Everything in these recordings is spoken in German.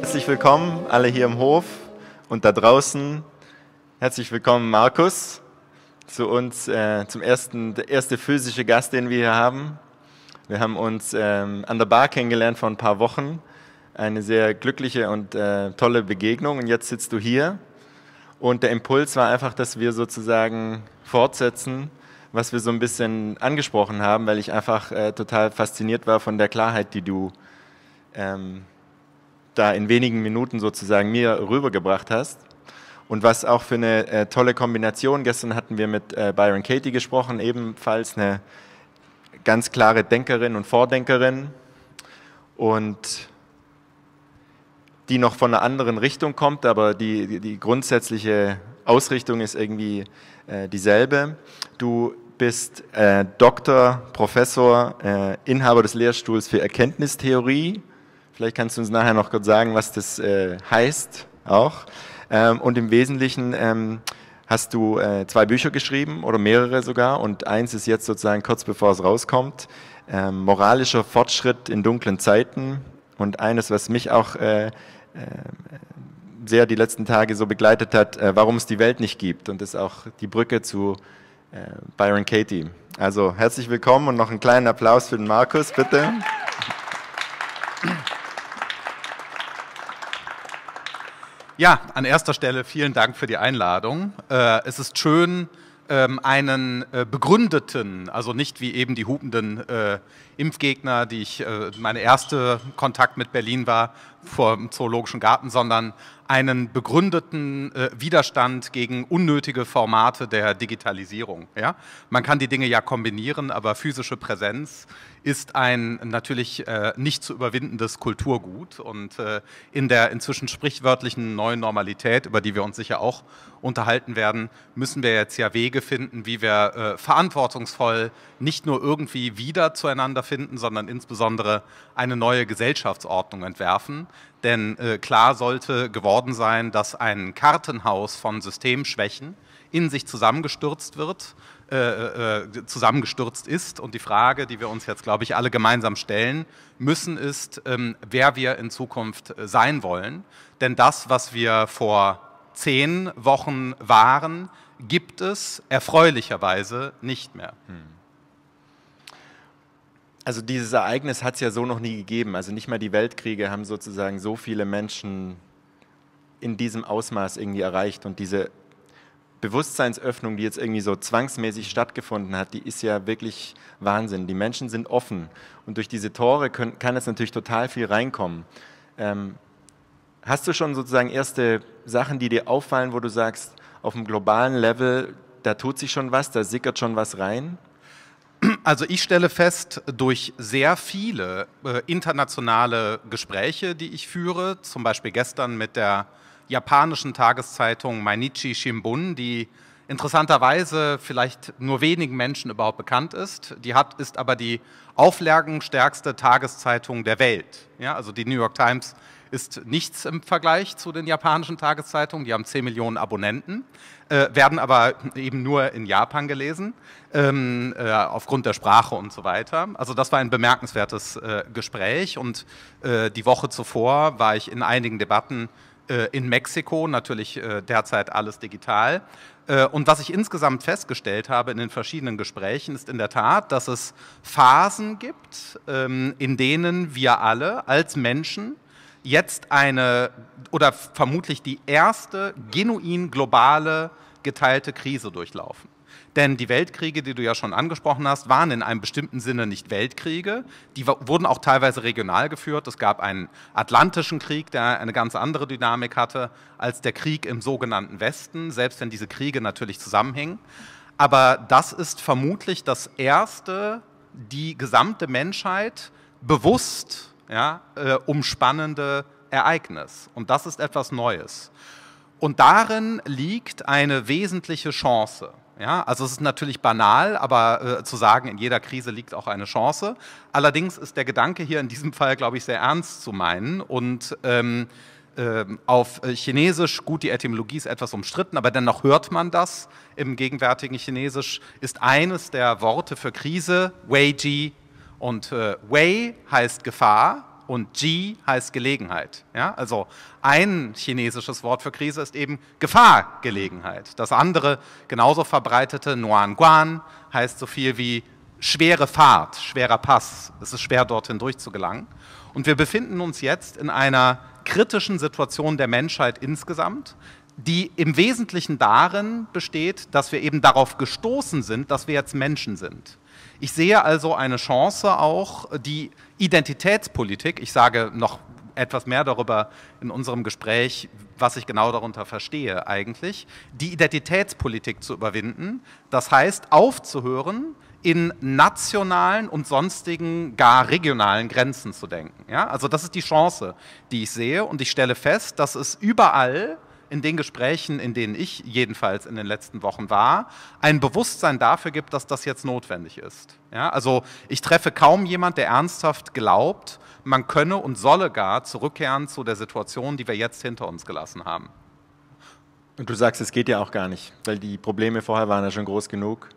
Herzlich willkommen alle hier im Hof und da draußen. Herzlich willkommen Markus zu uns äh, zum ersten der erste physische Gast, den wir hier haben. Wir haben uns ähm, an der Bar kennengelernt vor ein paar Wochen. Eine sehr glückliche und äh, tolle Begegnung und jetzt sitzt du hier. Und der Impuls war einfach, dass wir sozusagen fortsetzen, was wir so ein bisschen angesprochen haben, weil ich einfach äh, total fasziniert war von der Klarheit, die du ähm, da in wenigen Minuten sozusagen mir rübergebracht hast. Und was auch für eine äh, tolle Kombination. Gestern hatten wir mit äh, Byron Katie gesprochen, ebenfalls eine ganz klare Denkerin und Vordenkerin. Und die noch von einer anderen Richtung kommt, aber die, die, die grundsätzliche Ausrichtung ist irgendwie äh, dieselbe. Du bist äh, Doktor, Professor, äh, Inhaber des Lehrstuhls für Erkenntnistheorie Vielleicht kannst du uns nachher noch kurz sagen, was das äh, heißt auch. Ähm, und im Wesentlichen ähm, hast du äh, zwei Bücher geschrieben oder mehrere sogar und eins ist jetzt sozusagen kurz bevor es rauskommt, ähm, Moralischer Fortschritt in dunklen Zeiten und eines, was mich auch äh, äh sehr die letzten Tage so begleitet hat, äh, warum es die Welt nicht gibt und das ist auch die Brücke zu äh, Byron Katie. Also herzlich willkommen und noch einen kleinen Applaus für den Markus, bitte. Ja, an erster Stelle vielen Dank für die Einladung. Äh, es ist schön, ähm, einen äh, begründeten, also nicht wie eben die hupenden äh, Impfgegner, die ich, meine erste Kontakt mit Berlin war, vor dem Zoologischen Garten, sondern einen begründeten Widerstand gegen unnötige Formate der Digitalisierung. Ja? Man kann die Dinge ja kombinieren, aber physische Präsenz ist ein natürlich äh, nicht zu überwindendes Kulturgut. Und äh, in der inzwischen sprichwörtlichen neuen Normalität, über die wir uns sicher auch unterhalten werden, müssen wir jetzt ja Wege finden, wie wir äh, verantwortungsvoll nicht nur irgendwie wieder zueinander finden, sondern insbesondere eine neue Gesellschaftsordnung entwerfen. Denn äh, klar sollte geworden sein, dass ein Kartenhaus von Systemschwächen, in sich zusammengestürzt wird, äh, äh, äh, zusammengestürzt ist. Und die Frage, die wir uns jetzt, glaube ich, alle gemeinsam stellen müssen, ist, ähm, wer wir in Zukunft äh, sein wollen. Denn das, was wir vor zehn Wochen waren, gibt es erfreulicherweise nicht mehr. Hm. Also dieses Ereignis hat es ja so noch nie gegeben. Also nicht mal die Weltkriege haben sozusagen so viele Menschen in diesem Ausmaß irgendwie erreicht und diese Bewusstseinsöffnung, die jetzt irgendwie so zwangsmäßig stattgefunden hat, die ist ja wirklich Wahnsinn. Die Menschen sind offen und durch diese Tore können, kann jetzt natürlich total viel reinkommen. Ähm, hast du schon sozusagen erste Sachen, die dir auffallen, wo du sagst, auf dem globalen Level, da tut sich schon was, da sickert schon was rein? Also ich stelle fest, durch sehr viele äh, internationale Gespräche, die ich führe, zum Beispiel gestern mit der japanischen Tageszeitung Mainichi Shimbun, die interessanterweise vielleicht nur wenigen Menschen überhaupt bekannt ist. Die hat, ist aber die auflagenstärkste Tageszeitung der Welt. Ja, also die New York Times ist nichts im Vergleich zu den japanischen Tageszeitungen. Die haben 10 Millionen Abonnenten, äh, werden aber eben nur in Japan gelesen, ähm, äh, aufgrund der Sprache und so weiter. Also das war ein bemerkenswertes äh, Gespräch und äh, die Woche zuvor war ich in einigen Debatten äh, in Mexiko, natürlich äh, derzeit alles digital. Äh, und was ich insgesamt festgestellt habe in den verschiedenen Gesprächen, ist in der Tat, dass es Phasen gibt, ähm, in denen wir alle als Menschen jetzt eine oder vermutlich die erste genuin globale geteilte Krise durchlaufen. Denn die Weltkriege, die du ja schon angesprochen hast, waren in einem bestimmten Sinne nicht Weltkriege. Die wurden auch teilweise regional geführt. Es gab einen Atlantischen Krieg, der eine ganz andere Dynamik hatte als der Krieg im sogenannten Westen, selbst wenn diese Kriege natürlich zusammenhingen. Aber das ist vermutlich das erste, die gesamte Menschheit bewusst ja, äh, umspannende Ereignis. Und das ist etwas Neues. Und darin liegt eine wesentliche Chance. Ja, also es ist natürlich banal, aber äh, zu sagen, in jeder Krise liegt auch eine Chance. Allerdings ist der Gedanke hier in diesem Fall, glaube ich, sehr ernst zu meinen und ähm, ähm äh, auf Chinesisch, gut, die Etymologie ist etwas umstritten, aber dennoch hört man das im gegenwärtigen Chinesisch, ist eines der Worte für Krise Weiji. Und äh, Wei heißt Gefahr und Ji heißt Gelegenheit. Ja? Also ein chinesisches Wort für Krise ist eben Gefahr, Gelegenheit. Das andere, genauso verbreitete Nuan Guan, heißt so viel wie schwere Fahrt, schwerer Pass. Es ist schwer, dorthin durchzugelangen. Und wir befinden uns jetzt in einer kritischen Situation der Menschheit insgesamt, die im Wesentlichen darin besteht, dass wir eben darauf gestoßen sind, dass wir jetzt Menschen sind. Ich sehe also eine Chance auch, die Identitätspolitik, ich sage noch etwas mehr darüber in unserem Gespräch, was ich genau darunter verstehe eigentlich, die Identitätspolitik zu überwinden. Das heißt, aufzuhören, in nationalen und sonstigen, gar regionalen Grenzen zu denken. Ja? Also das ist die Chance, die ich sehe und ich stelle fest, dass es überall in den Gesprächen, in denen ich jedenfalls in den letzten Wochen war, ein Bewusstsein dafür gibt, dass das jetzt notwendig ist. Ja, also ich treffe kaum jemand, der ernsthaft glaubt, man könne und solle gar zurückkehren zu der Situation, die wir jetzt hinter uns gelassen haben. Und du sagst, es geht ja auch gar nicht, weil die Probleme vorher waren ja schon groß genug.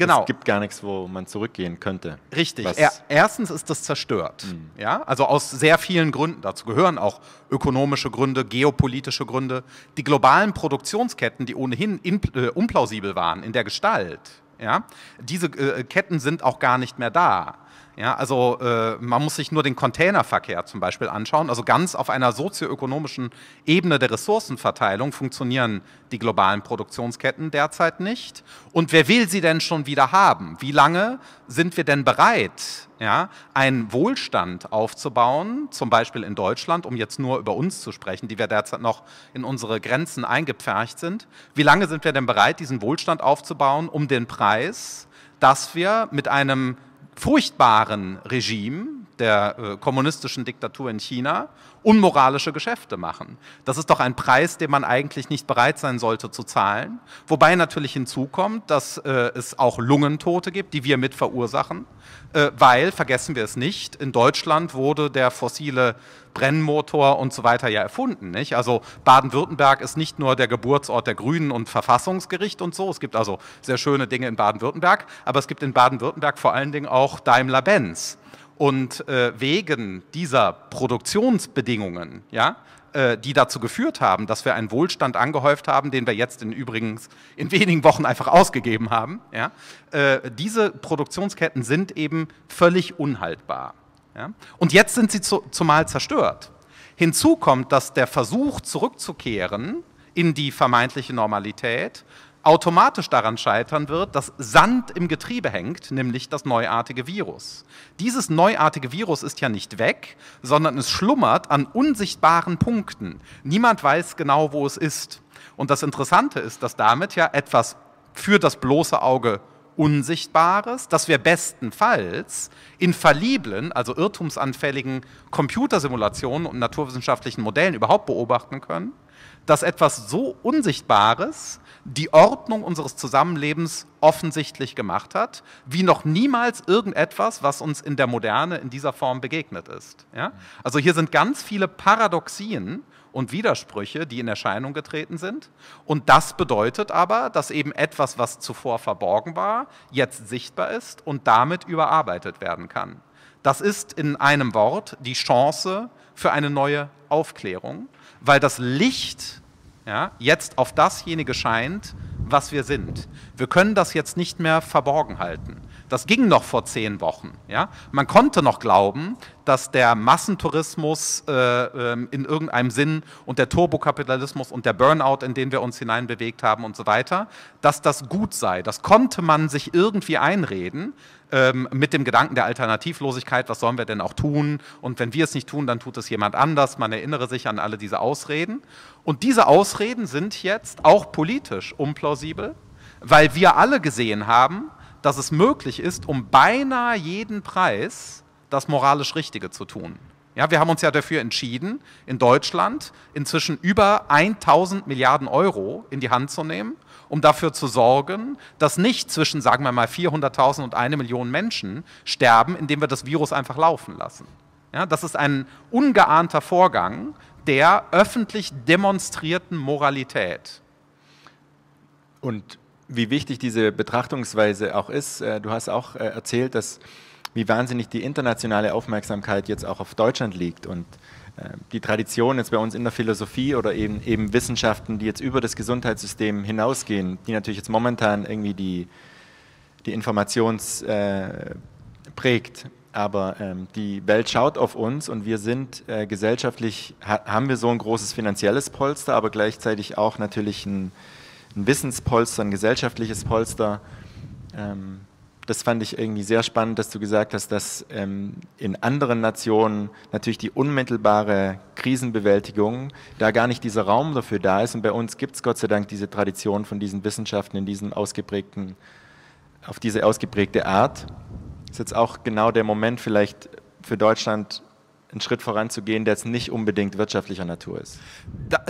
Genau. Es gibt gar nichts, wo man zurückgehen könnte. Richtig. Er, erstens ist das zerstört. Mhm. Ja? Also aus sehr vielen Gründen. Dazu gehören auch ökonomische Gründe, geopolitische Gründe. Die globalen Produktionsketten, die ohnehin in, äh, unplausibel waren in der Gestalt, ja? diese äh, Ketten sind auch gar nicht mehr da. Ja, also äh, man muss sich nur den Containerverkehr zum Beispiel anschauen. Also ganz auf einer sozioökonomischen Ebene der Ressourcenverteilung funktionieren die globalen Produktionsketten derzeit nicht. Und wer will sie denn schon wieder haben? Wie lange sind wir denn bereit, ja, einen Wohlstand aufzubauen, zum Beispiel in Deutschland, um jetzt nur über uns zu sprechen, die wir derzeit noch in unsere Grenzen eingepfercht sind? Wie lange sind wir denn bereit, diesen Wohlstand aufzubauen, um den Preis, dass wir mit einem furchtbaren Regime, der äh, kommunistischen Diktatur in China unmoralische Geschäfte machen. Das ist doch ein Preis, den man eigentlich nicht bereit sein sollte zu zahlen. Wobei natürlich hinzukommt, dass äh, es auch Lungentote gibt, die wir mit verursachen, äh, weil, vergessen wir es nicht, in Deutschland wurde der fossile Brennmotor und so weiter ja erfunden. Nicht? Also Baden-Württemberg ist nicht nur der Geburtsort der Grünen und Verfassungsgericht und so. Es gibt also sehr schöne Dinge in Baden-Württemberg, aber es gibt in Baden-Württemberg vor allen Dingen auch Daimler-Benz und äh, wegen dieser Produktionsbedingungen, ja, äh, die dazu geführt haben, dass wir einen Wohlstand angehäuft haben, den wir jetzt in übrigens in wenigen Wochen einfach ausgegeben haben, ja, äh, diese Produktionsketten sind eben völlig unhaltbar. Ja? Und jetzt sind sie zu, zumal zerstört. Hinzu kommt, dass der Versuch zurückzukehren in die vermeintliche Normalität automatisch daran scheitern wird, dass Sand im Getriebe hängt, nämlich das neuartige Virus. Dieses neuartige Virus ist ja nicht weg, sondern es schlummert an unsichtbaren Punkten. Niemand weiß genau, wo es ist. Und das Interessante ist, dass damit ja etwas für das bloße Auge Unsichtbares, das wir bestenfalls in falliblen, also irrtumsanfälligen Computersimulationen und naturwissenschaftlichen Modellen überhaupt beobachten können, dass etwas so Unsichtbares die Ordnung unseres Zusammenlebens offensichtlich gemacht hat, wie noch niemals irgendetwas, was uns in der Moderne in dieser Form begegnet ist. Ja? Also hier sind ganz viele Paradoxien und Widersprüche, die in Erscheinung getreten sind. Und das bedeutet aber, dass eben etwas, was zuvor verborgen war, jetzt sichtbar ist und damit überarbeitet werden kann. Das ist in einem Wort die Chance für eine neue Aufklärung, weil das Licht ja, jetzt auf dasjenige scheint, was wir sind. Wir können das jetzt nicht mehr verborgen halten das ging noch vor zehn Wochen. Ja? Man konnte noch glauben, dass der Massentourismus äh, äh, in irgendeinem Sinn und der Turbokapitalismus und der Burnout, in den wir uns hineinbewegt haben und so weiter, dass das gut sei. Das konnte man sich irgendwie einreden ähm, mit dem Gedanken der Alternativlosigkeit, was sollen wir denn auch tun? Und wenn wir es nicht tun, dann tut es jemand anders. Man erinnere sich an alle diese Ausreden. Und diese Ausreden sind jetzt auch politisch unplausibel, weil wir alle gesehen haben, dass es möglich ist, um beinahe jeden Preis das moralisch Richtige zu tun. Ja, wir haben uns ja dafür entschieden, in Deutschland inzwischen über 1000 Milliarden Euro in die Hand zu nehmen, um dafür zu sorgen, dass nicht zwischen, sagen wir mal, 400.000 und 1 Million Menschen sterben, indem wir das Virus einfach laufen lassen. Ja, das ist ein ungeahnter Vorgang der öffentlich demonstrierten Moralität. Und wie wichtig diese Betrachtungsweise auch ist. Äh, du hast auch äh, erzählt, dass wie wahnsinnig die internationale Aufmerksamkeit jetzt auch auf Deutschland liegt und äh, die Tradition jetzt bei uns in der Philosophie oder eben, eben Wissenschaften, die jetzt über das Gesundheitssystem hinausgehen, die natürlich jetzt momentan irgendwie die, die Informations äh, prägt. Aber ähm, die Welt schaut auf uns und wir sind äh, gesellschaftlich, ha haben wir so ein großes finanzielles Polster, aber gleichzeitig auch natürlich ein ein Wissenspolster, ein gesellschaftliches Polster. Ähm, das fand ich irgendwie sehr spannend, dass du gesagt hast, dass ähm, in anderen Nationen natürlich die unmittelbare Krisenbewältigung, da gar nicht dieser Raum dafür da ist. Und bei uns gibt es Gott sei Dank diese Tradition von diesen Wissenschaften in diesem ausgeprägten, auf diese ausgeprägte Art. Ist jetzt auch genau der Moment vielleicht für Deutschland einen Schritt voranzugehen, der jetzt nicht unbedingt wirtschaftlicher Natur ist?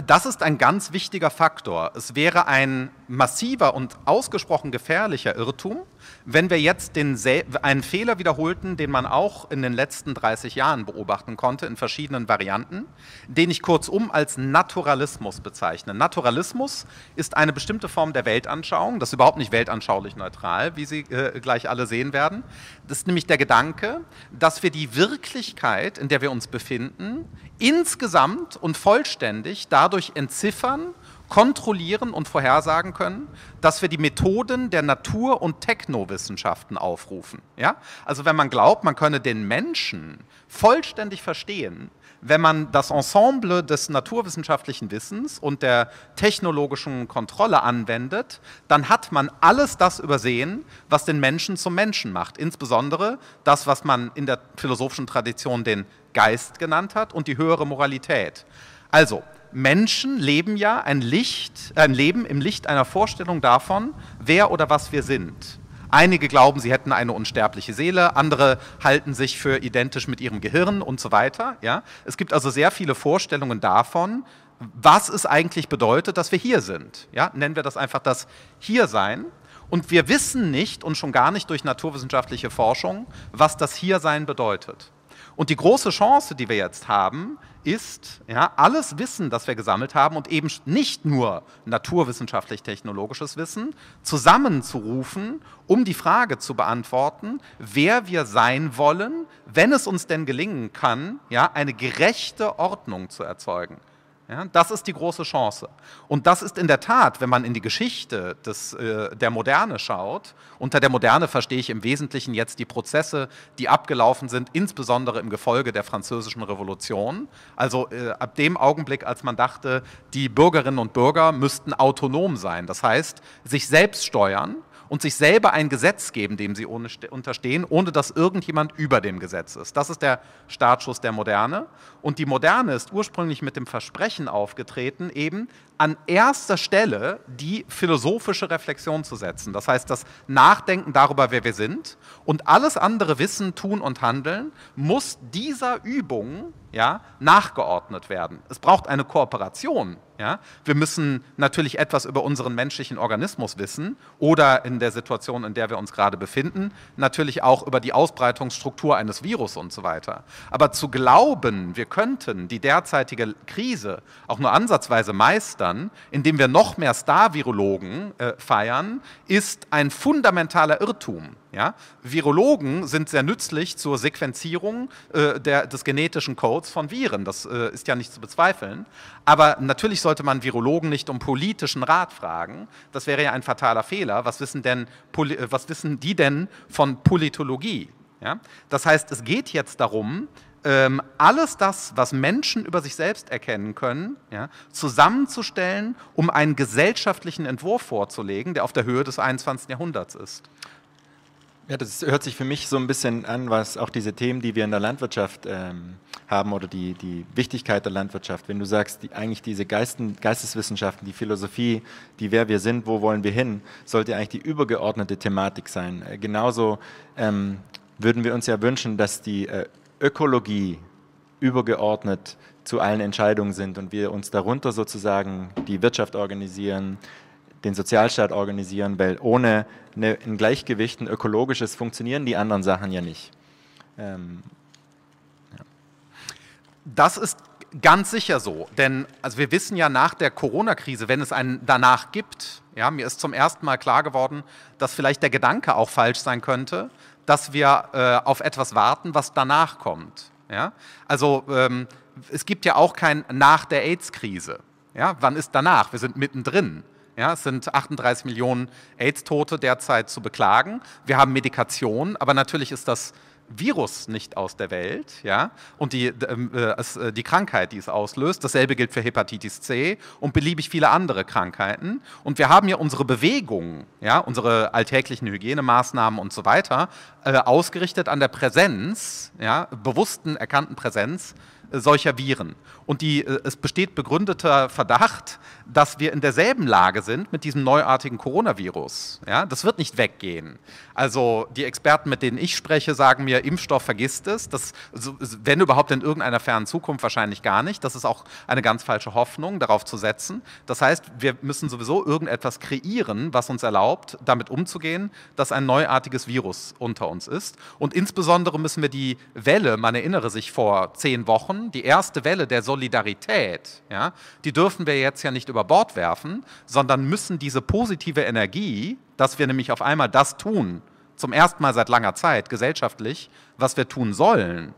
Das ist ein ganz wichtiger Faktor. Es wäre ein massiver und ausgesprochen gefährlicher Irrtum, wenn wir jetzt den, einen Fehler wiederholten, den man auch in den letzten 30 Jahren beobachten konnte, in verschiedenen Varianten, den ich kurzum als Naturalismus bezeichne. Naturalismus ist eine bestimmte Form der Weltanschauung, das ist überhaupt nicht weltanschaulich neutral, wie Sie äh, gleich alle sehen werden. Das ist nämlich der Gedanke, dass wir die Wirklichkeit, in der wir wir uns befinden, insgesamt und vollständig dadurch entziffern, kontrollieren und vorhersagen können, dass wir die Methoden der Natur- und Technowissenschaften aufrufen. Ja? Also wenn man glaubt, man könne den Menschen vollständig verstehen, wenn man das Ensemble des naturwissenschaftlichen Wissens und der technologischen Kontrolle anwendet, dann hat man alles das übersehen, was den Menschen zum Menschen macht. Insbesondere das, was man in der philosophischen Tradition den Geist genannt hat und die höhere Moralität. Also, Menschen leben ja ein, Licht, äh, ein Leben im Licht einer Vorstellung davon, wer oder was wir sind. Einige glauben, sie hätten eine unsterbliche Seele, andere halten sich für identisch mit ihrem Gehirn und so weiter. Ja? Es gibt also sehr viele Vorstellungen davon, was es eigentlich bedeutet, dass wir hier sind. Ja? Nennen wir das einfach das Hiersein. Und wir wissen nicht und schon gar nicht durch naturwissenschaftliche Forschung, was das Hiersein bedeutet. Und die große Chance, die wir jetzt haben, ist ja, alles Wissen, das wir gesammelt haben und eben nicht nur naturwissenschaftlich-technologisches Wissen, zusammenzurufen, um die Frage zu beantworten, wer wir sein wollen, wenn es uns denn gelingen kann, ja, eine gerechte Ordnung zu erzeugen. Ja, das ist die große Chance. Und das ist in der Tat, wenn man in die Geschichte des, äh, der Moderne schaut, unter der Moderne verstehe ich im Wesentlichen jetzt die Prozesse, die abgelaufen sind, insbesondere im Gefolge der Französischen Revolution. Also äh, ab dem Augenblick, als man dachte, die Bürgerinnen und Bürger müssten autonom sein, das heißt sich selbst steuern und sich selber ein Gesetz geben, dem sie unterstehen, ohne dass irgendjemand über dem Gesetz ist. Das ist der Startschuss der Moderne. Und die Moderne ist ursprünglich mit dem Versprechen aufgetreten, eben an erster Stelle die philosophische Reflexion zu setzen. Das heißt, das Nachdenken darüber, wer wir sind und alles andere Wissen, Tun und Handeln muss dieser Übung ja, nachgeordnet werden. Es braucht eine Kooperation. Ja. Wir müssen natürlich etwas über unseren menschlichen Organismus wissen oder in der Situation, in der wir uns gerade befinden, natürlich auch über die Ausbreitungsstruktur eines Virus und so weiter. Aber zu glauben, wir könnten die derzeitige Krise auch nur ansatzweise meistern, fördern, indem wir noch mehr Star-Virologen äh, feiern, ist ein fundamentaler Irrtum. Ja? Virologen sind sehr nützlich zur Sequenzierung äh, der, des genetischen Codes von Viren. Das äh, ist ja nicht zu bezweifeln. Aber natürlich sollte man Virologen nicht um politischen Rat fragen. Das wäre ja ein fataler Fehler. Was wissen, denn, äh, was wissen die denn von Politologie? Ja? Das heißt, es geht jetzt darum, ähm, alles das, was Menschen über sich selbst erkennen können, ja, zusammenzustellen, um einen gesellschaftlichen Entwurf vorzulegen, der auf der Höhe des 21. Jahrhunderts ist. Ja, das hört sich für mich so ein bisschen an, was auch diese Themen, die wir in der Landwirtschaft ähm, haben oder die, die Wichtigkeit der Landwirtschaft, wenn du sagst, die, eigentlich diese Geisten, Geisteswissenschaften, die Philosophie, die wer wir sind, wo wollen wir hin, sollte eigentlich die übergeordnete Thematik sein. Äh, genauso ähm, würden wir uns ja wünschen, dass die äh, Ökologie übergeordnet zu allen Entscheidungen sind und wir uns darunter sozusagen die Wirtschaft organisieren, den Sozialstaat organisieren, weil ohne eine, ein Gleichgewicht, ein ökologisches, funktionieren die anderen Sachen ja nicht. Ähm, ja. Das ist ganz sicher so, denn also wir wissen ja nach der Corona-Krise, wenn es einen danach gibt, ja, mir ist zum ersten Mal klar geworden, dass vielleicht der Gedanke auch falsch sein könnte, dass wir äh, auf etwas warten, was danach kommt. Ja? Also ähm, es gibt ja auch kein nach der AIDS-Krise. Ja? Wann ist danach? Wir sind mittendrin. Ja, es sind 38 Millionen AIDS-Tote derzeit zu beklagen. Wir haben Medikation, aber natürlich ist das Virus nicht aus der Welt ja, und die, ähm, äh, äh, die Krankheit, die es auslöst. Dasselbe gilt für Hepatitis C und beliebig viele andere Krankheiten. Und wir haben ja unsere Bewegungen, ja, unsere alltäglichen Hygienemaßnahmen und so weiter, äh, ausgerichtet an der Präsenz, ja, bewussten, erkannten Präsenz äh, solcher Viren. Und die, äh, es besteht begründeter Verdacht, dass wir in derselben Lage sind mit diesem neuartigen Coronavirus. Ja, das wird nicht weggehen. Also die Experten, mit denen ich spreche, sagen mir, Impfstoff vergisst es. Das, also, wenn überhaupt in irgendeiner fernen Zukunft wahrscheinlich gar nicht. Das ist auch eine ganz falsche Hoffnung, darauf zu setzen. Das heißt, wir müssen sowieso irgendetwas kreieren, was uns erlaubt, damit umzugehen, dass ein neuartiges Virus unter uns ist. Und insbesondere müssen wir die Welle, man erinnere sich vor zehn Wochen, die erste Welle der Solidarität, ja, die dürfen wir jetzt ja nicht über über Bord werfen, sondern müssen diese positive Energie, dass wir nämlich auf einmal das tun, zum ersten Mal seit langer Zeit gesellschaftlich, was wir tun sollen,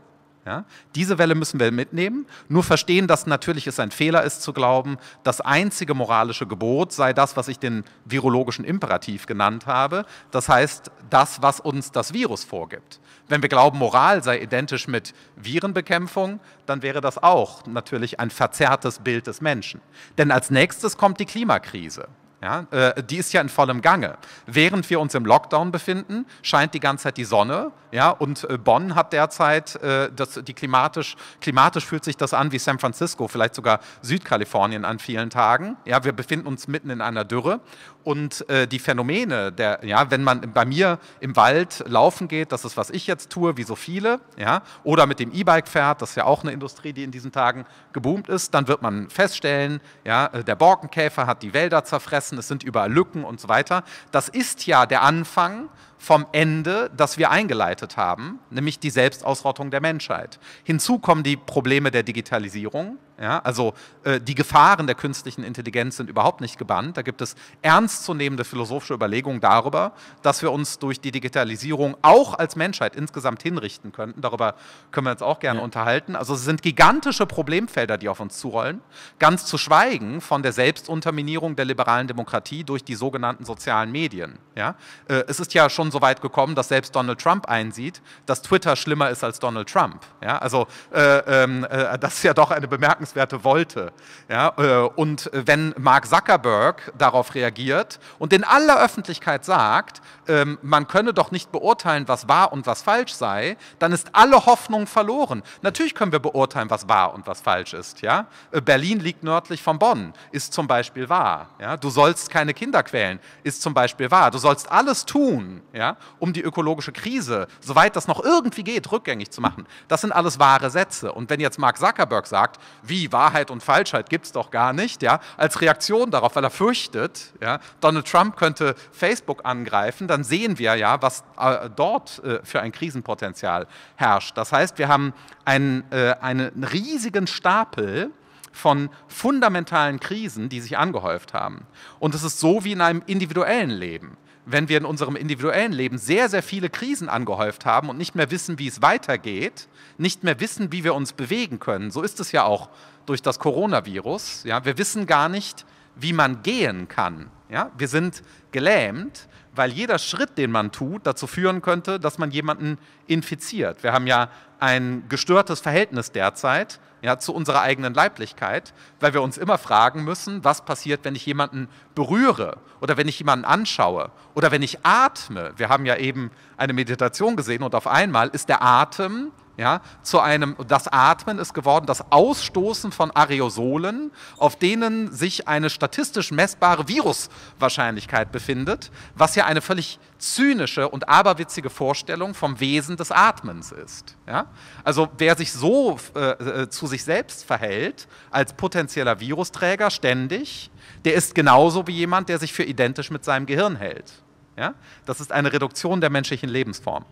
ja, diese Welle müssen wir mitnehmen, nur verstehen, dass natürlich es ein Fehler ist zu glauben, das einzige moralische Gebot sei das, was ich den virologischen Imperativ genannt habe, das heißt das, was uns das Virus vorgibt wenn wir glauben, Moral sei identisch mit Virenbekämpfung, dann wäre das auch natürlich ein verzerrtes Bild des Menschen. Denn als nächstes kommt die Klimakrise. Ja, äh, die ist ja in vollem Gange. Während wir uns im Lockdown befinden, scheint die ganze Zeit die Sonne. Ja, und äh, Bonn hat derzeit, äh, das, die klimatisch, klimatisch fühlt sich das an wie San Francisco, vielleicht sogar Südkalifornien an vielen Tagen. Ja, wir befinden uns mitten in einer Dürre. Und äh, die Phänomene, der, ja, wenn man bei mir im Wald laufen geht, das ist, was ich jetzt tue, wie so viele, ja, oder mit dem E-Bike fährt, das ist ja auch eine Industrie, die in diesen Tagen geboomt ist, dann wird man feststellen, ja, äh, der Borkenkäfer hat die Wälder zerfressen es sind überall Lücken und so weiter. Das ist ja der Anfang vom Ende, das wir eingeleitet haben, nämlich die Selbstausrottung der Menschheit. Hinzu kommen die Probleme der Digitalisierung, ja, also äh, die Gefahren der künstlichen Intelligenz sind überhaupt nicht gebannt. Da gibt es ernstzunehmende philosophische Überlegungen darüber, dass wir uns durch die Digitalisierung auch als Menschheit insgesamt hinrichten könnten. Darüber können wir uns auch gerne ja. unterhalten. Also es sind gigantische Problemfelder, die auf uns zurollen, ganz zu schweigen von der Selbstunterminierung der liberalen Demokratie durch die sogenannten sozialen Medien. Ja? Äh, es ist ja schon so weit gekommen, dass selbst Donald Trump einsieht, dass Twitter schlimmer ist als Donald Trump. Ja, also äh, ähm, äh, das ist ja doch eine bemerkenswerte Wolte. Ja, äh, und wenn Mark Zuckerberg darauf reagiert und in aller Öffentlichkeit sagt, ähm, man könne doch nicht beurteilen, was wahr und was falsch sei, dann ist alle Hoffnung verloren. Natürlich können wir beurteilen, was wahr und was falsch ist. Ja? Äh, Berlin liegt nördlich von Bonn, ist zum Beispiel wahr. Ja? Du sollst keine Kinder quälen, ist zum Beispiel wahr. Du sollst alles tun, ja? ja, um die ökologische Krise, soweit das noch irgendwie geht, rückgängig zu machen. Das sind alles wahre Sätze. Und wenn jetzt Mark Zuckerberg sagt, wie Wahrheit und Falschheit gibt es doch gar nicht, ja, als Reaktion darauf, weil er fürchtet, ja, Donald Trump könnte Facebook angreifen, dann sehen wir ja, was äh, dort äh, für ein Krisenpotenzial herrscht. Das heißt, wir haben einen, äh, einen riesigen Stapel, von fundamentalen Krisen, die sich angehäuft haben. Und es ist so wie in einem individuellen Leben wenn wir in unserem individuellen Leben sehr, sehr viele Krisen angehäuft haben und nicht mehr wissen, wie es weitergeht, nicht mehr wissen, wie wir uns bewegen können. So ist es ja auch durch das Coronavirus. Ja? Wir wissen gar nicht, wie man gehen kann. Ja? Wir sind gelähmt weil jeder Schritt, den man tut, dazu führen könnte, dass man jemanden infiziert. Wir haben ja ein gestörtes Verhältnis derzeit ja, zu unserer eigenen Leiblichkeit, weil wir uns immer fragen müssen, was passiert, wenn ich jemanden berühre oder wenn ich jemanden anschaue oder wenn ich atme. Wir haben ja eben eine Meditation gesehen und auf einmal ist der Atem ja, zu einem, das Atmen ist geworden das Ausstoßen von Aerosolen, auf denen sich eine statistisch messbare Viruswahrscheinlichkeit befindet, was ja eine völlig zynische und aberwitzige Vorstellung vom Wesen des Atmens ist. Ja? Also wer sich so äh, äh zu sich selbst verhält, als potenzieller Virusträger ständig, der ist genauso wie jemand, der sich für identisch mit seinem Gehirn hält. Ja? Das ist eine Reduktion der menschlichen Lebensform.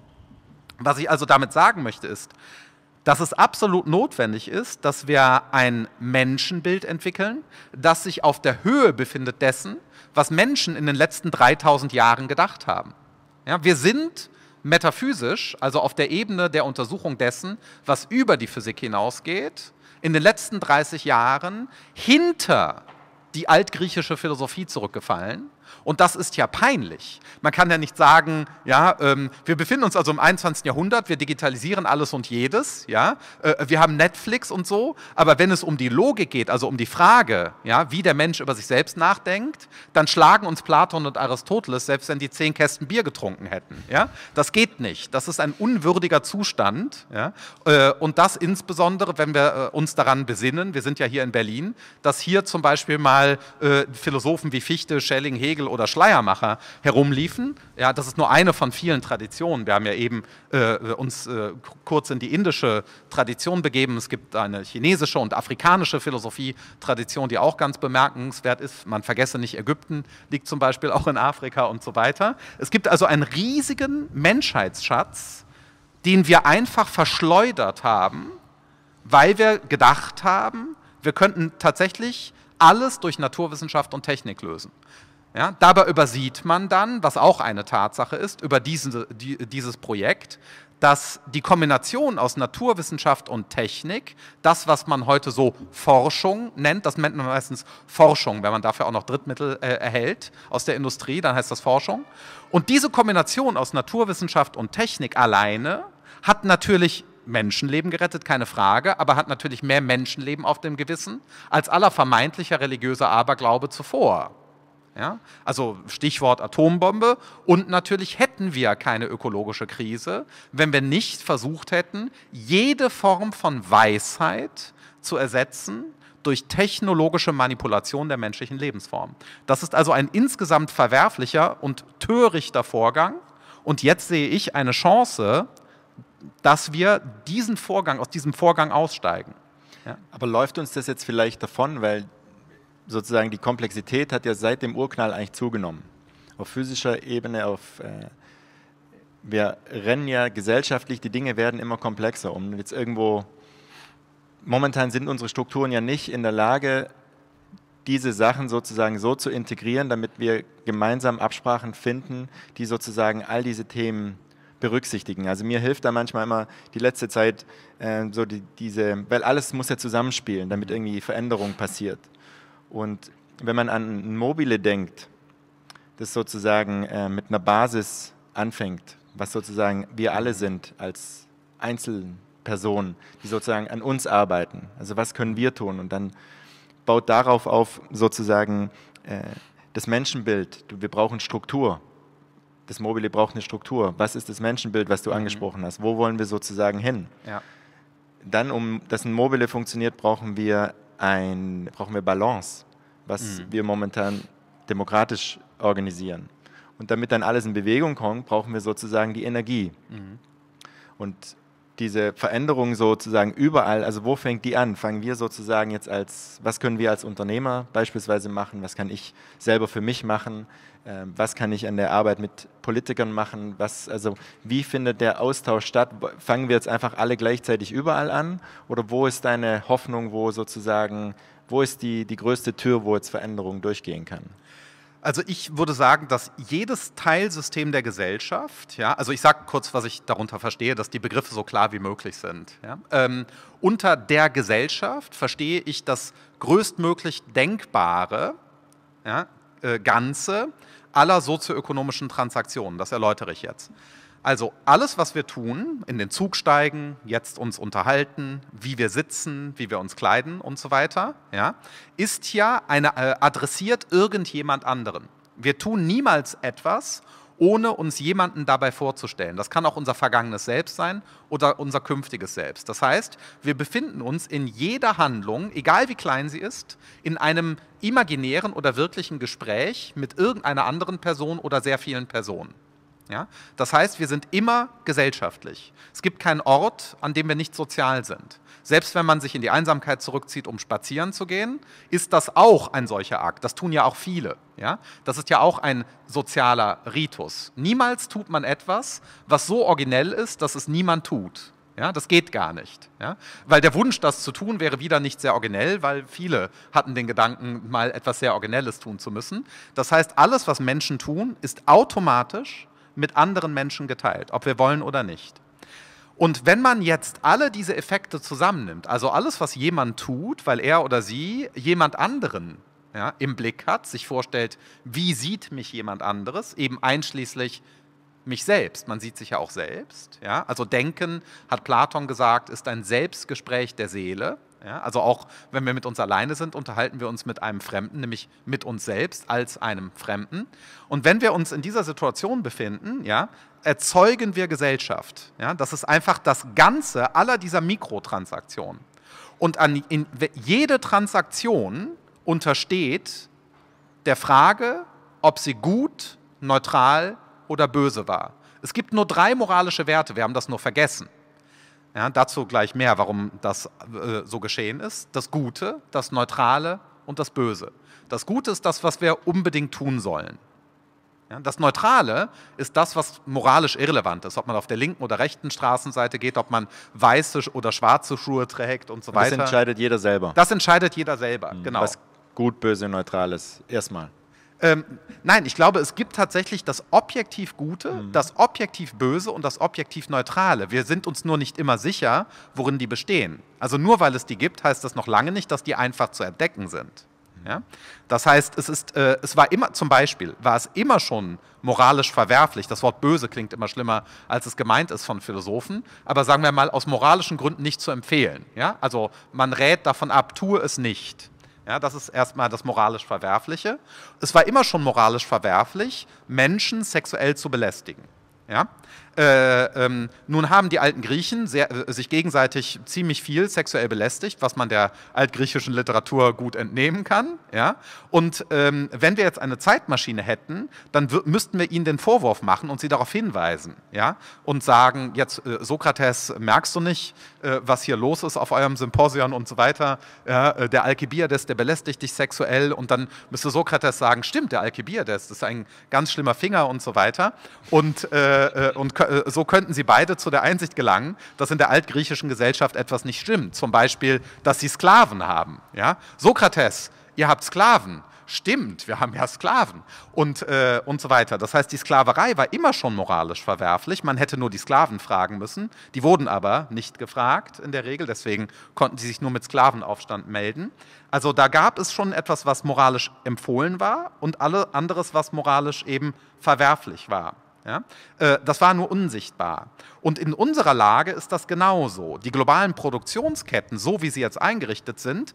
Was ich also damit sagen möchte ist, dass es absolut notwendig ist, dass wir ein Menschenbild entwickeln, das sich auf der Höhe befindet dessen, was Menschen in den letzten 3000 Jahren gedacht haben. Ja, wir sind metaphysisch, also auf der Ebene der Untersuchung dessen, was über die Physik hinausgeht, in den letzten 30 Jahren hinter die altgriechische Philosophie zurückgefallen und das ist ja peinlich. Man kann ja nicht sagen, ja, ähm, wir befinden uns also im 21. Jahrhundert, wir digitalisieren alles und jedes, ja, äh, wir haben Netflix und so, aber wenn es um die Logik geht, also um die Frage, ja, wie der Mensch über sich selbst nachdenkt, dann schlagen uns Platon und Aristoteles, selbst wenn die zehn Kästen Bier getrunken hätten. Ja? Das geht nicht. Das ist ein unwürdiger Zustand. Ja? Äh, und das insbesondere, wenn wir äh, uns daran besinnen, wir sind ja hier in Berlin, dass hier zum Beispiel mal äh, Philosophen wie Fichte, Schelling, Hegel, Spiegel oder Schleiermacher herumliefen. Ja, das ist nur eine von vielen Traditionen. Wir haben ja eben äh, uns äh, kurz in die indische Tradition begeben. Es gibt eine chinesische und afrikanische Philosophie-Tradition, die auch ganz bemerkenswert ist. Man vergesse nicht, Ägypten liegt zum Beispiel auch in Afrika und so weiter. Es gibt also einen riesigen Menschheitsschatz, den wir einfach verschleudert haben, weil wir gedacht haben, wir könnten tatsächlich alles durch Naturwissenschaft und Technik lösen. Ja, dabei übersieht man dann, was auch eine Tatsache ist, über diesen, die, dieses Projekt, dass die Kombination aus Naturwissenschaft und Technik, das, was man heute so Forschung nennt, das nennt man meistens Forschung, wenn man dafür auch noch Drittmittel äh, erhält aus der Industrie, dann heißt das Forschung. Und diese Kombination aus Naturwissenschaft und Technik alleine hat natürlich Menschenleben gerettet, keine Frage, aber hat natürlich mehr Menschenleben auf dem Gewissen als aller vermeintlicher religiöser Aberglaube zuvor. Ja? Also Stichwort Atombombe. Und natürlich hätten wir keine ökologische Krise, wenn wir nicht versucht hätten, jede Form von Weisheit zu ersetzen durch technologische Manipulation der menschlichen Lebensform. Das ist also ein insgesamt verwerflicher und törichter Vorgang. Und jetzt sehe ich eine Chance, dass wir diesen Vorgang, aus diesem Vorgang aussteigen. Ja. Aber läuft uns das jetzt vielleicht davon, weil sozusagen die Komplexität hat ja seit dem Urknall eigentlich zugenommen. Auf physischer Ebene, auf äh, wir rennen ja gesellschaftlich, die Dinge werden immer komplexer. Um jetzt irgendwo momentan sind unsere Strukturen ja nicht in der Lage, diese Sachen sozusagen so zu integrieren, damit wir gemeinsam Absprachen finden, die sozusagen all diese Themen berücksichtigen. Also mir hilft da manchmal immer die letzte Zeit äh, so die, diese, weil alles muss ja zusammenspielen, damit irgendwie Veränderung passiert. Und wenn man an ein Mobile denkt, das sozusagen äh, mit einer Basis anfängt, was sozusagen wir alle sind als Einzelpersonen, die sozusagen an uns arbeiten. Also was können wir tun? Und dann baut darauf auf sozusagen äh, das Menschenbild. Wir brauchen Struktur. Das Mobile braucht eine Struktur. Was ist das Menschenbild, was du mhm. angesprochen hast? Wo wollen wir sozusagen hin? Ja. Dann, um dass ein Mobile funktioniert, brauchen wir ein, brauchen wir Balance, was mhm. wir momentan demokratisch organisieren. Und damit dann alles in Bewegung kommt, brauchen wir sozusagen die Energie. Mhm. Und diese Veränderung sozusagen überall, also wo fängt die an? Fangen wir sozusagen jetzt als, was können wir als Unternehmer beispielsweise machen? Was kann ich selber für mich machen? Ähm, was kann ich an der Arbeit mit Politikern machen? Was, also wie findet der Austausch statt? Fangen wir jetzt einfach alle gleichzeitig überall an? Oder wo ist deine Hoffnung, wo sozusagen, wo ist die, die größte Tür, wo jetzt Veränderung durchgehen kann? Also ich würde sagen, dass jedes Teilsystem der Gesellschaft, ja, also ich sage kurz, was ich darunter verstehe, dass die Begriffe so klar wie möglich sind. Ja. Ähm, unter der Gesellschaft verstehe ich das größtmöglich denkbare ja, äh, Ganze aller sozioökonomischen Transaktionen. Das erläutere ich jetzt. Also alles, was wir tun, in den Zug steigen, jetzt uns unterhalten, wie wir sitzen, wie wir uns kleiden und so weiter, ja, ist ja eine, äh, adressiert irgendjemand anderen. Wir tun niemals etwas, ohne uns jemanden dabei vorzustellen. Das kann auch unser vergangenes Selbst sein oder unser künftiges Selbst. Das heißt, wir befinden uns in jeder Handlung, egal wie klein sie ist, in einem imaginären oder wirklichen Gespräch mit irgendeiner anderen Person oder sehr vielen Personen. Ja? Das heißt, wir sind immer gesellschaftlich. Es gibt keinen Ort, an dem wir nicht sozial sind. Selbst wenn man sich in die Einsamkeit zurückzieht, um spazieren zu gehen, ist das auch ein solcher Akt. Das tun ja auch viele. Ja? Das ist ja auch ein sozialer Ritus. Niemals tut man etwas, was so originell ist, dass es niemand tut. Ja, das geht gar nicht. Ja? Weil der Wunsch, das zu tun, wäre wieder nicht sehr originell, weil viele hatten den Gedanken, mal etwas sehr Originelles tun zu müssen. Das heißt, alles, was Menschen tun, ist automatisch mit anderen Menschen geteilt, ob wir wollen oder nicht. Und wenn man jetzt alle diese Effekte zusammennimmt, also alles, was jemand tut, weil er oder sie jemand anderen ja, im Blick hat, sich vorstellt, wie sieht mich jemand anderes, eben einschließlich mich selbst. Man sieht sich ja auch selbst. Ja? Also Denken, hat Platon gesagt, ist ein Selbstgespräch der Seele. Ja, also auch wenn wir mit uns alleine sind, unterhalten wir uns mit einem Fremden, nämlich mit uns selbst als einem Fremden. Und wenn wir uns in dieser Situation befinden, ja, erzeugen wir Gesellschaft. Ja, das ist einfach das Ganze aller dieser Mikrotransaktionen. Und an, in, jede Transaktion untersteht der Frage, ob sie gut, neutral oder böse war. Es gibt nur drei moralische Werte, wir haben das nur vergessen. Ja, dazu gleich mehr, warum das äh, so geschehen ist. Das Gute, das Neutrale und das Böse. Das Gute ist das, was wir unbedingt tun sollen. Ja, das Neutrale ist das, was moralisch irrelevant ist, ob man auf der linken oder rechten Straßenseite geht, ob man weiße oder schwarze Schuhe trägt und so weiter. Das entscheidet jeder selber. Das entscheidet jeder selber, mhm. genau. Was gut, böse, neutral ist, erstmal. Ähm, nein, ich glaube, es gibt tatsächlich das objektiv Gute, mhm. das objektiv Böse und das objektiv Neutrale. Wir sind uns nur nicht immer sicher, worin die bestehen. Also nur weil es die gibt, heißt das noch lange nicht, dass die einfach zu entdecken sind. Mhm. Ja? Das heißt, es, ist, äh, es war immer, zum Beispiel, war es immer schon moralisch verwerflich. Das Wort böse klingt immer schlimmer, als es gemeint ist von Philosophen, aber sagen wir mal, aus moralischen Gründen nicht zu empfehlen. Ja? Also man rät davon ab, tue es nicht. Ja, das ist erstmal das moralisch Verwerfliche. Es war immer schon moralisch verwerflich, Menschen sexuell zu belästigen. Ja? Äh, ähm, nun haben die alten Griechen sehr, äh, sich gegenseitig ziemlich viel sexuell belästigt, was man der altgriechischen Literatur gut entnehmen kann. Ja? Und ähm, wenn wir jetzt eine Zeitmaschine hätten, dann müssten wir ihnen den Vorwurf machen und sie darauf hinweisen ja? und sagen, jetzt äh, Sokrates, merkst du nicht, äh, was hier los ist auf eurem Symposion und so weiter? Ja? Äh, der Alkibiades, der belästigt dich sexuell und dann müsste Sokrates sagen, stimmt, der Alkibiades, das ist ein ganz schlimmer Finger und so weiter und, und äh, so könnten sie beide zu der Einsicht gelangen, dass in der altgriechischen Gesellschaft etwas nicht stimmt. Zum Beispiel, dass sie Sklaven haben. Ja? Sokrates, ihr habt Sklaven. Stimmt, wir haben ja Sklaven und, äh, und so weiter. Das heißt, die Sklaverei war immer schon moralisch verwerflich. Man hätte nur die Sklaven fragen müssen. Die wurden aber nicht gefragt in der Regel. Deswegen konnten sie sich nur mit Sklavenaufstand melden. Also da gab es schon etwas, was moralisch empfohlen war und alles anderes, was moralisch eben verwerflich war. Ja? Äh, das war nur unsichtbar. Und in unserer Lage ist das genauso. Die globalen Produktionsketten, so wie sie jetzt eingerichtet sind,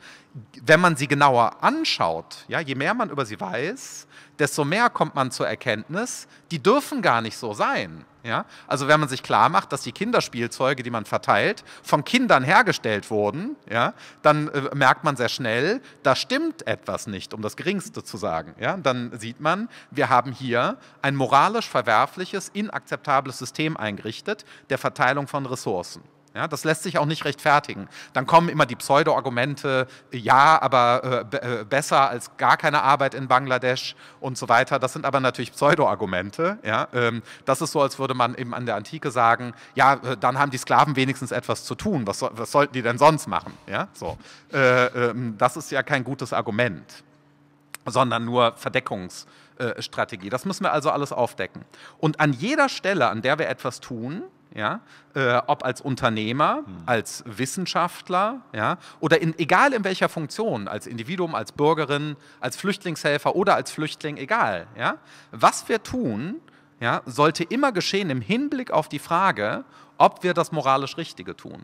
wenn man sie genauer anschaut, ja, je mehr man über sie weiß, desto mehr kommt man zur Erkenntnis, die dürfen gar nicht so sein. Ja? Also wenn man sich klar macht, dass die Kinderspielzeuge, die man verteilt, von Kindern hergestellt wurden, ja, dann äh, merkt man sehr schnell, da stimmt etwas nicht, um das Geringste zu sagen. Ja? Dann sieht man, wir haben hier ein moralisch verwerfliches, inakzeptables System eingerichtet der Verteilung von Ressourcen. Ja, das lässt sich auch nicht rechtfertigen. Dann kommen immer die Pseudo-Argumente, äh, ja, aber äh, äh, besser als gar keine Arbeit in Bangladesch und so weiter. Das sind aber natürlich Pseudo-Argumente. Ja? Ähm, das ist so, als würde man eben an der Antike sagen, ja, äh, dann haben die Sklaven wenigstens etwas zu tun. Was, so, was sollten die denn sonst machen? Ja? So. Äh, ähm, das ist ja kein gutes Argument, sondern nur Verdeckungsstrategie. Äh, Strategie. Das müssen wir also alles aufdecken. Und an jeder Stelle, an der wir etwas tun, ja, äh, ob als Unternehmer, hm. als Wissenschaftler, ja, oder in, egal in welcher Funktion, als Individuum, als Bürgerin, als Flüchtlingshelfer oder als Flüchtling, egal. Ja, was wir tun, ja, sollte immer geschehen im Hinblick auf die Frage, ob wir das moralisch Richtige tun.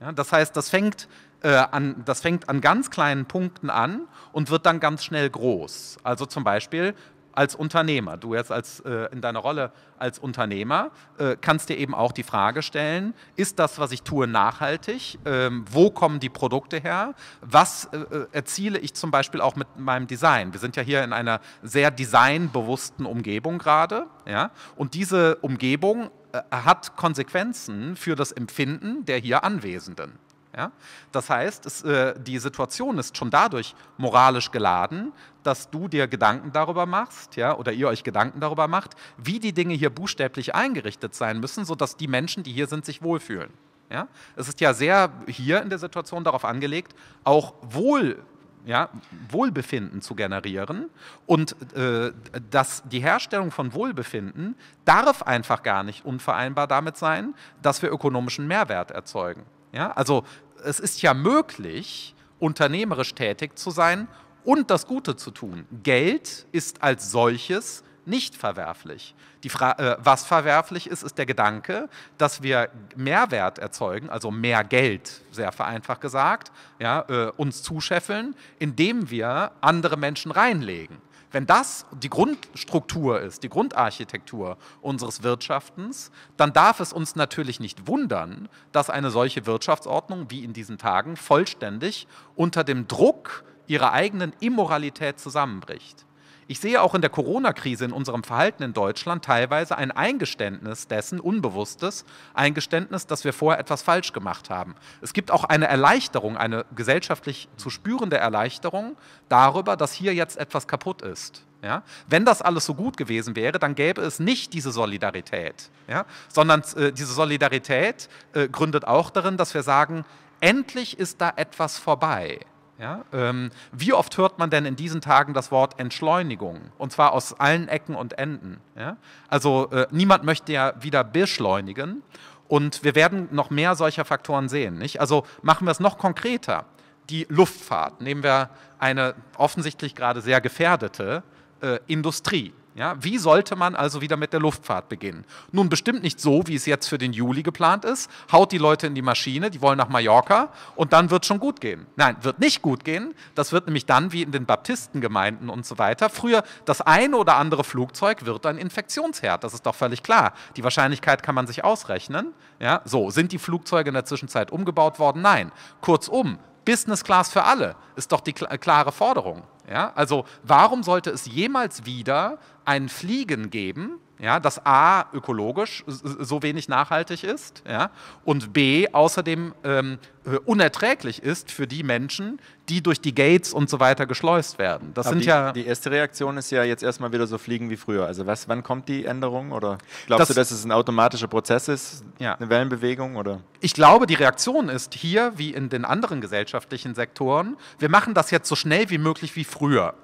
Ja, das heißt, das fängt, äh, an, das fängt an ganz kleinen Punkten an und wird dann ganz schnell groß. Also zum Beispiel als Unternehmer, du jetzt als, äh, in deiner Rolle als Unternehmer, äh, kannst dir eben auch die Frage stellen, ist das, was ich tue, nachhaltig? Ähm, wo kommen die Produkte her? Was äh, äh erziele ich zum Beispiel auch mit meinem Design? Wir sind ja hier in einer sehr designbewussten Umgebung gerade. Ja? Und diese Umgebung äh, hat Konsequenzen für das Empfinden der hier Anwesenden. Ja? Das heißt, es, äh, die Situation ist schon dadurch moralisch geladen, dass du dir Gedanken darüber machst ja, oder ihr euch Gedanken darüber macht, wie die Dinge hier buchstäblich eingerichtet sein müssen, sodass die Menschen, die hier sind, sich wohlfühlen. Ja? Es ist ja sehr hier in der Situation darauf angelegt, auch wohl ja, Wohlbefinden zu generieren. Und äh, dass die Herstellung von Wohlbefinden darf einfach gar nicht unvereinbar damit sein, dass wir ökonomischen Mehrwert erzeugen. Ja? Also es ist ja möglich, unternehmerisch tätig zu sein und das Gute zu tun. Geld ist als solches nicht verwerflich. Äh, was verwerflich ist, ist der Gedanke, dass wir Mehrwert erzeugen, also mehr Geld, sehr vereinfacht gesagt, ja, äh, uns zuscheffeln, indem wir andere Menschen reinlegen. Wenn das die Grundstruktur ist, die Grundarchitektur unseres Wirtschaftens, dann darf es uns natürlich nicht wundern, dass eine solche Wirtschaftsordnung wie in diesen Tagen vollständig unter dem Druck ihrer eigenen Immoralität zusammenbricht. Ich sehe auch in der Corona-Krise in unserem Verhalten in Deutschland teilweise ein Eingeständnis dessen, unbewusstes Eingeständnis, dass wir vorher etwas falsch gemacht haben. Es gibt auch eine Erleichterung, eine gesellschaftlich zu spürende Erleichterung darüber, dass hier jetzt etwas kaputt ist. Ja? Wenn das alles so gut gewesen wäre, dann gäbe es nicht diese Solidarität, ja? sondern äh, diese Solidarität äh, gründet auch darin, dass wir sagen, endlich ist da etwas vorbei. Ja? Ähm, wie oft hört man denn in diesen Tagen das Wort Entschleunigung? Und zwar aus allen Ecken und Enden. Ja? Also äh, niemand möchte ja wieder beschleunigen. Und wir werden noch mehr solcher Faktoren sehen. Nicht? Also machen wir es noch konkreter. Die Luftfahrt, nehmen wir eine offensichtlich gerade sehr gefährdete äh, Industrie. Ja, wie sollte man also wieder mit der Luftfahrt beginnen? Nun bestimmt nicht so, wie es jetzt für den Juli geplant ist. Haut die Leute in die Maschine, die wollen nach Mallorca und dann wird schon gut gehen. Nein, wird nicht gut gehen. Das wird nämlich dann wie in den Baptistengemeinden und so weiter. Früher das eine oder andere Flugzeug wird ein Infektionsherd. Das ist doch völlig klar. Die Wahrscheinlichkeit kann man sich ausrechnen. Ja, so sind die Flugzeuge in der Zwischenzeit umgebaut worden? Nein. Kurzum, Business Class für alle ist doch die klare Forderung. Ja? Also warum sollte es jemals wieder ein Fliegen geben, ja, dass A ökologisch so wenig nachhaltig ist ja, und B außerdem ähm, äh, unerträglich ist für die Menschen, die durch die Gates und so weiter geschleust werden. Das Aber sind die, ja die erste Reaktion ist ja jetzt erstmal wieder so fliegen wie früher. Also was, wann kommt die Änderung? Oder glaubst das, du, dass es ein automatischer Prozess ist, ja. eine Wellenbewegung? Oder? Ich glaube, die Reaktion ist hier wie in den anderen gesellschaftlichen Sektoren, wir machen das jetzt so schnell wie möglich wie früher.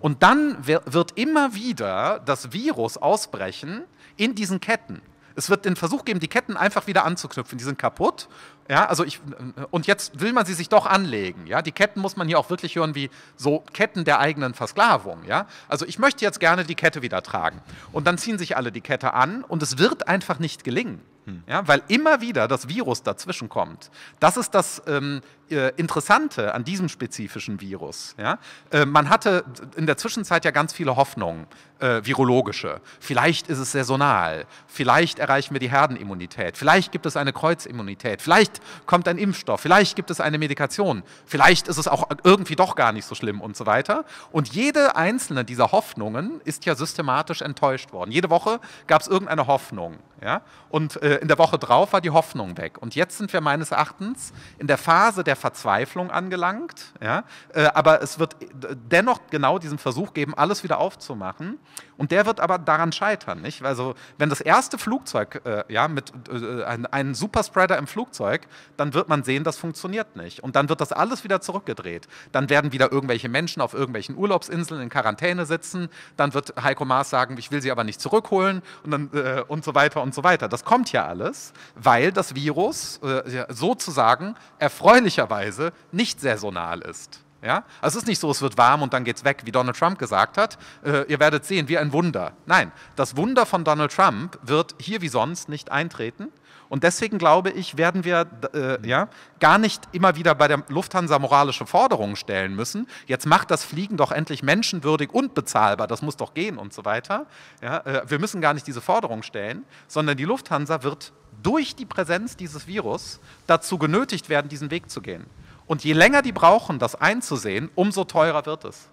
Und dann wird immer wieder das Virus ausbrechen in diesen Ketten. Es wird den Versuch geben, die Ketten einfach wieder anzuknüpfen. Die sind kaputt. Ja, also ich, äh, und jetzt will man sie sich doch anlegen. Ja, die Ketten muss man hier auch wirklich hören wie so Ketten der eigenen Versklavung. Ja, also ich möchte jetzt gerne die Kette wieder tragen. Und dann ziehen sich alle die Kette an und es wird einfach nicht gelingen. Hm. Ja, weil immer wieder das Virus dazwischen kommt. Das ist das ähm, äh, Interessante an diesem spezifischen Virus. Ja? Äh, man hatte in der Zwischenzeit ja ganz viele Hoffnungen, äh, virologische. Vielleicht ist es saisonal, vielleicht erreichen wir die Herdenimmunität, vielleicht gibt es eine Kreuzimmunität, vielleicht kommt ein Impfstoff, vielleicht gibt es eine Medikation, vielleicht ist es auch irgendwie doch gar nicht so schlimm und so weiter. Und jede einzelne dieser Hoffnungen ist ja systematisch enttäuscht worden. Jede Woche gab es irgendeine Hoffnung. Ja? Und äh, äh, in der Woche drauf war die Hoffnung weg. Und jetzt sind wir meines Erachtens in der Phase der Verzweiflung angelangt. Ja? Äh, aber es wird äh, dennoch genau diesen Versuch geben, alles wieder aufzumachen. Und der wird aber daran scheitern. Nicht? Also wenn das erste Flugzeug, äh, ja, mit äh, einem Superspreader im Flugzeug, dann wird man sehen, das funktioniert nicht. Und dann wird das alles wieder zurückgedreht. Dann werden wieder irgendwelche Menschen auf irgendwelchen Urlaubsinseln in Quarantäne sitzen. Dann wird Heiko Maas sagen, ich will sie aber nicht zurückholen und, dann, äh, und so weiter und so weiter. Das kommt ja alles, weil das Virus äh, sozusagen erfreulicherweise nicht saisonal ist. Ja? Also es ist nicht so, es wird warm und dann geht es weg, wie Donald Trump gesagt hat. Äh, ihr werdet sehen, wie ein Wunder. Nein, das Wunder von Donald Trump wird hier wie sonst nicht eintreten, und deswegen glaube ich, werden wir äh, ja, gar nicht immer wieder bei der Lufthansa moralische Forderungen stellen müssen. Jetzt macht das Fliegen doch endlich menschenwürdig und bezahlbar, das muss doch gehen und so weiter. Ja, äh, wir müssen gar nicht diese Forderung stellen, sondern die Lufthansa wird durch die Präsenz dieses Virus dazu genötigt werden, diesen Weg zu gehen. Und je länger die brauchen, das einzusehen, umso teurer wird es.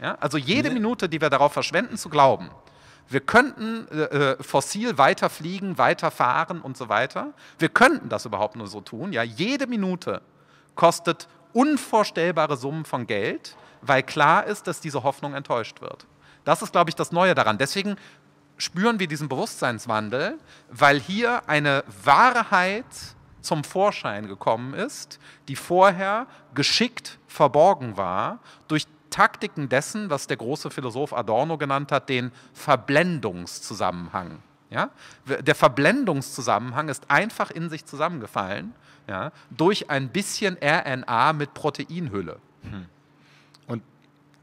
Ja? Also jede Minute, die wir darauf verschwenden, zu glauben, wir könnten äh, äh, fossil weiterfliegen, weiterfahren und so weiter. Wir könnten das überhaupt nur so tun. Ja, jede Minute kostet unvorstellbare Summen von Geld, weil klar ist, dass diese Hoffnung enttäuscht wird. Das ist, glaube ich, das Neue daran. Deswegen spüren wir diesen Bewusstseinswandel, weil hier eine Wahrheit zum Vorschein gekommen ist, die vorher geschickt verborgen war durch Taktiken dessen, was der große Philosoph Adorno genannt hat, den Verblendungszusammenhang. Ja? Der Verblendungszusammenhang ist einfach in sich zusammengefallen ja? durch ein bisschen RNA mit Proteinhülle. Hm. Und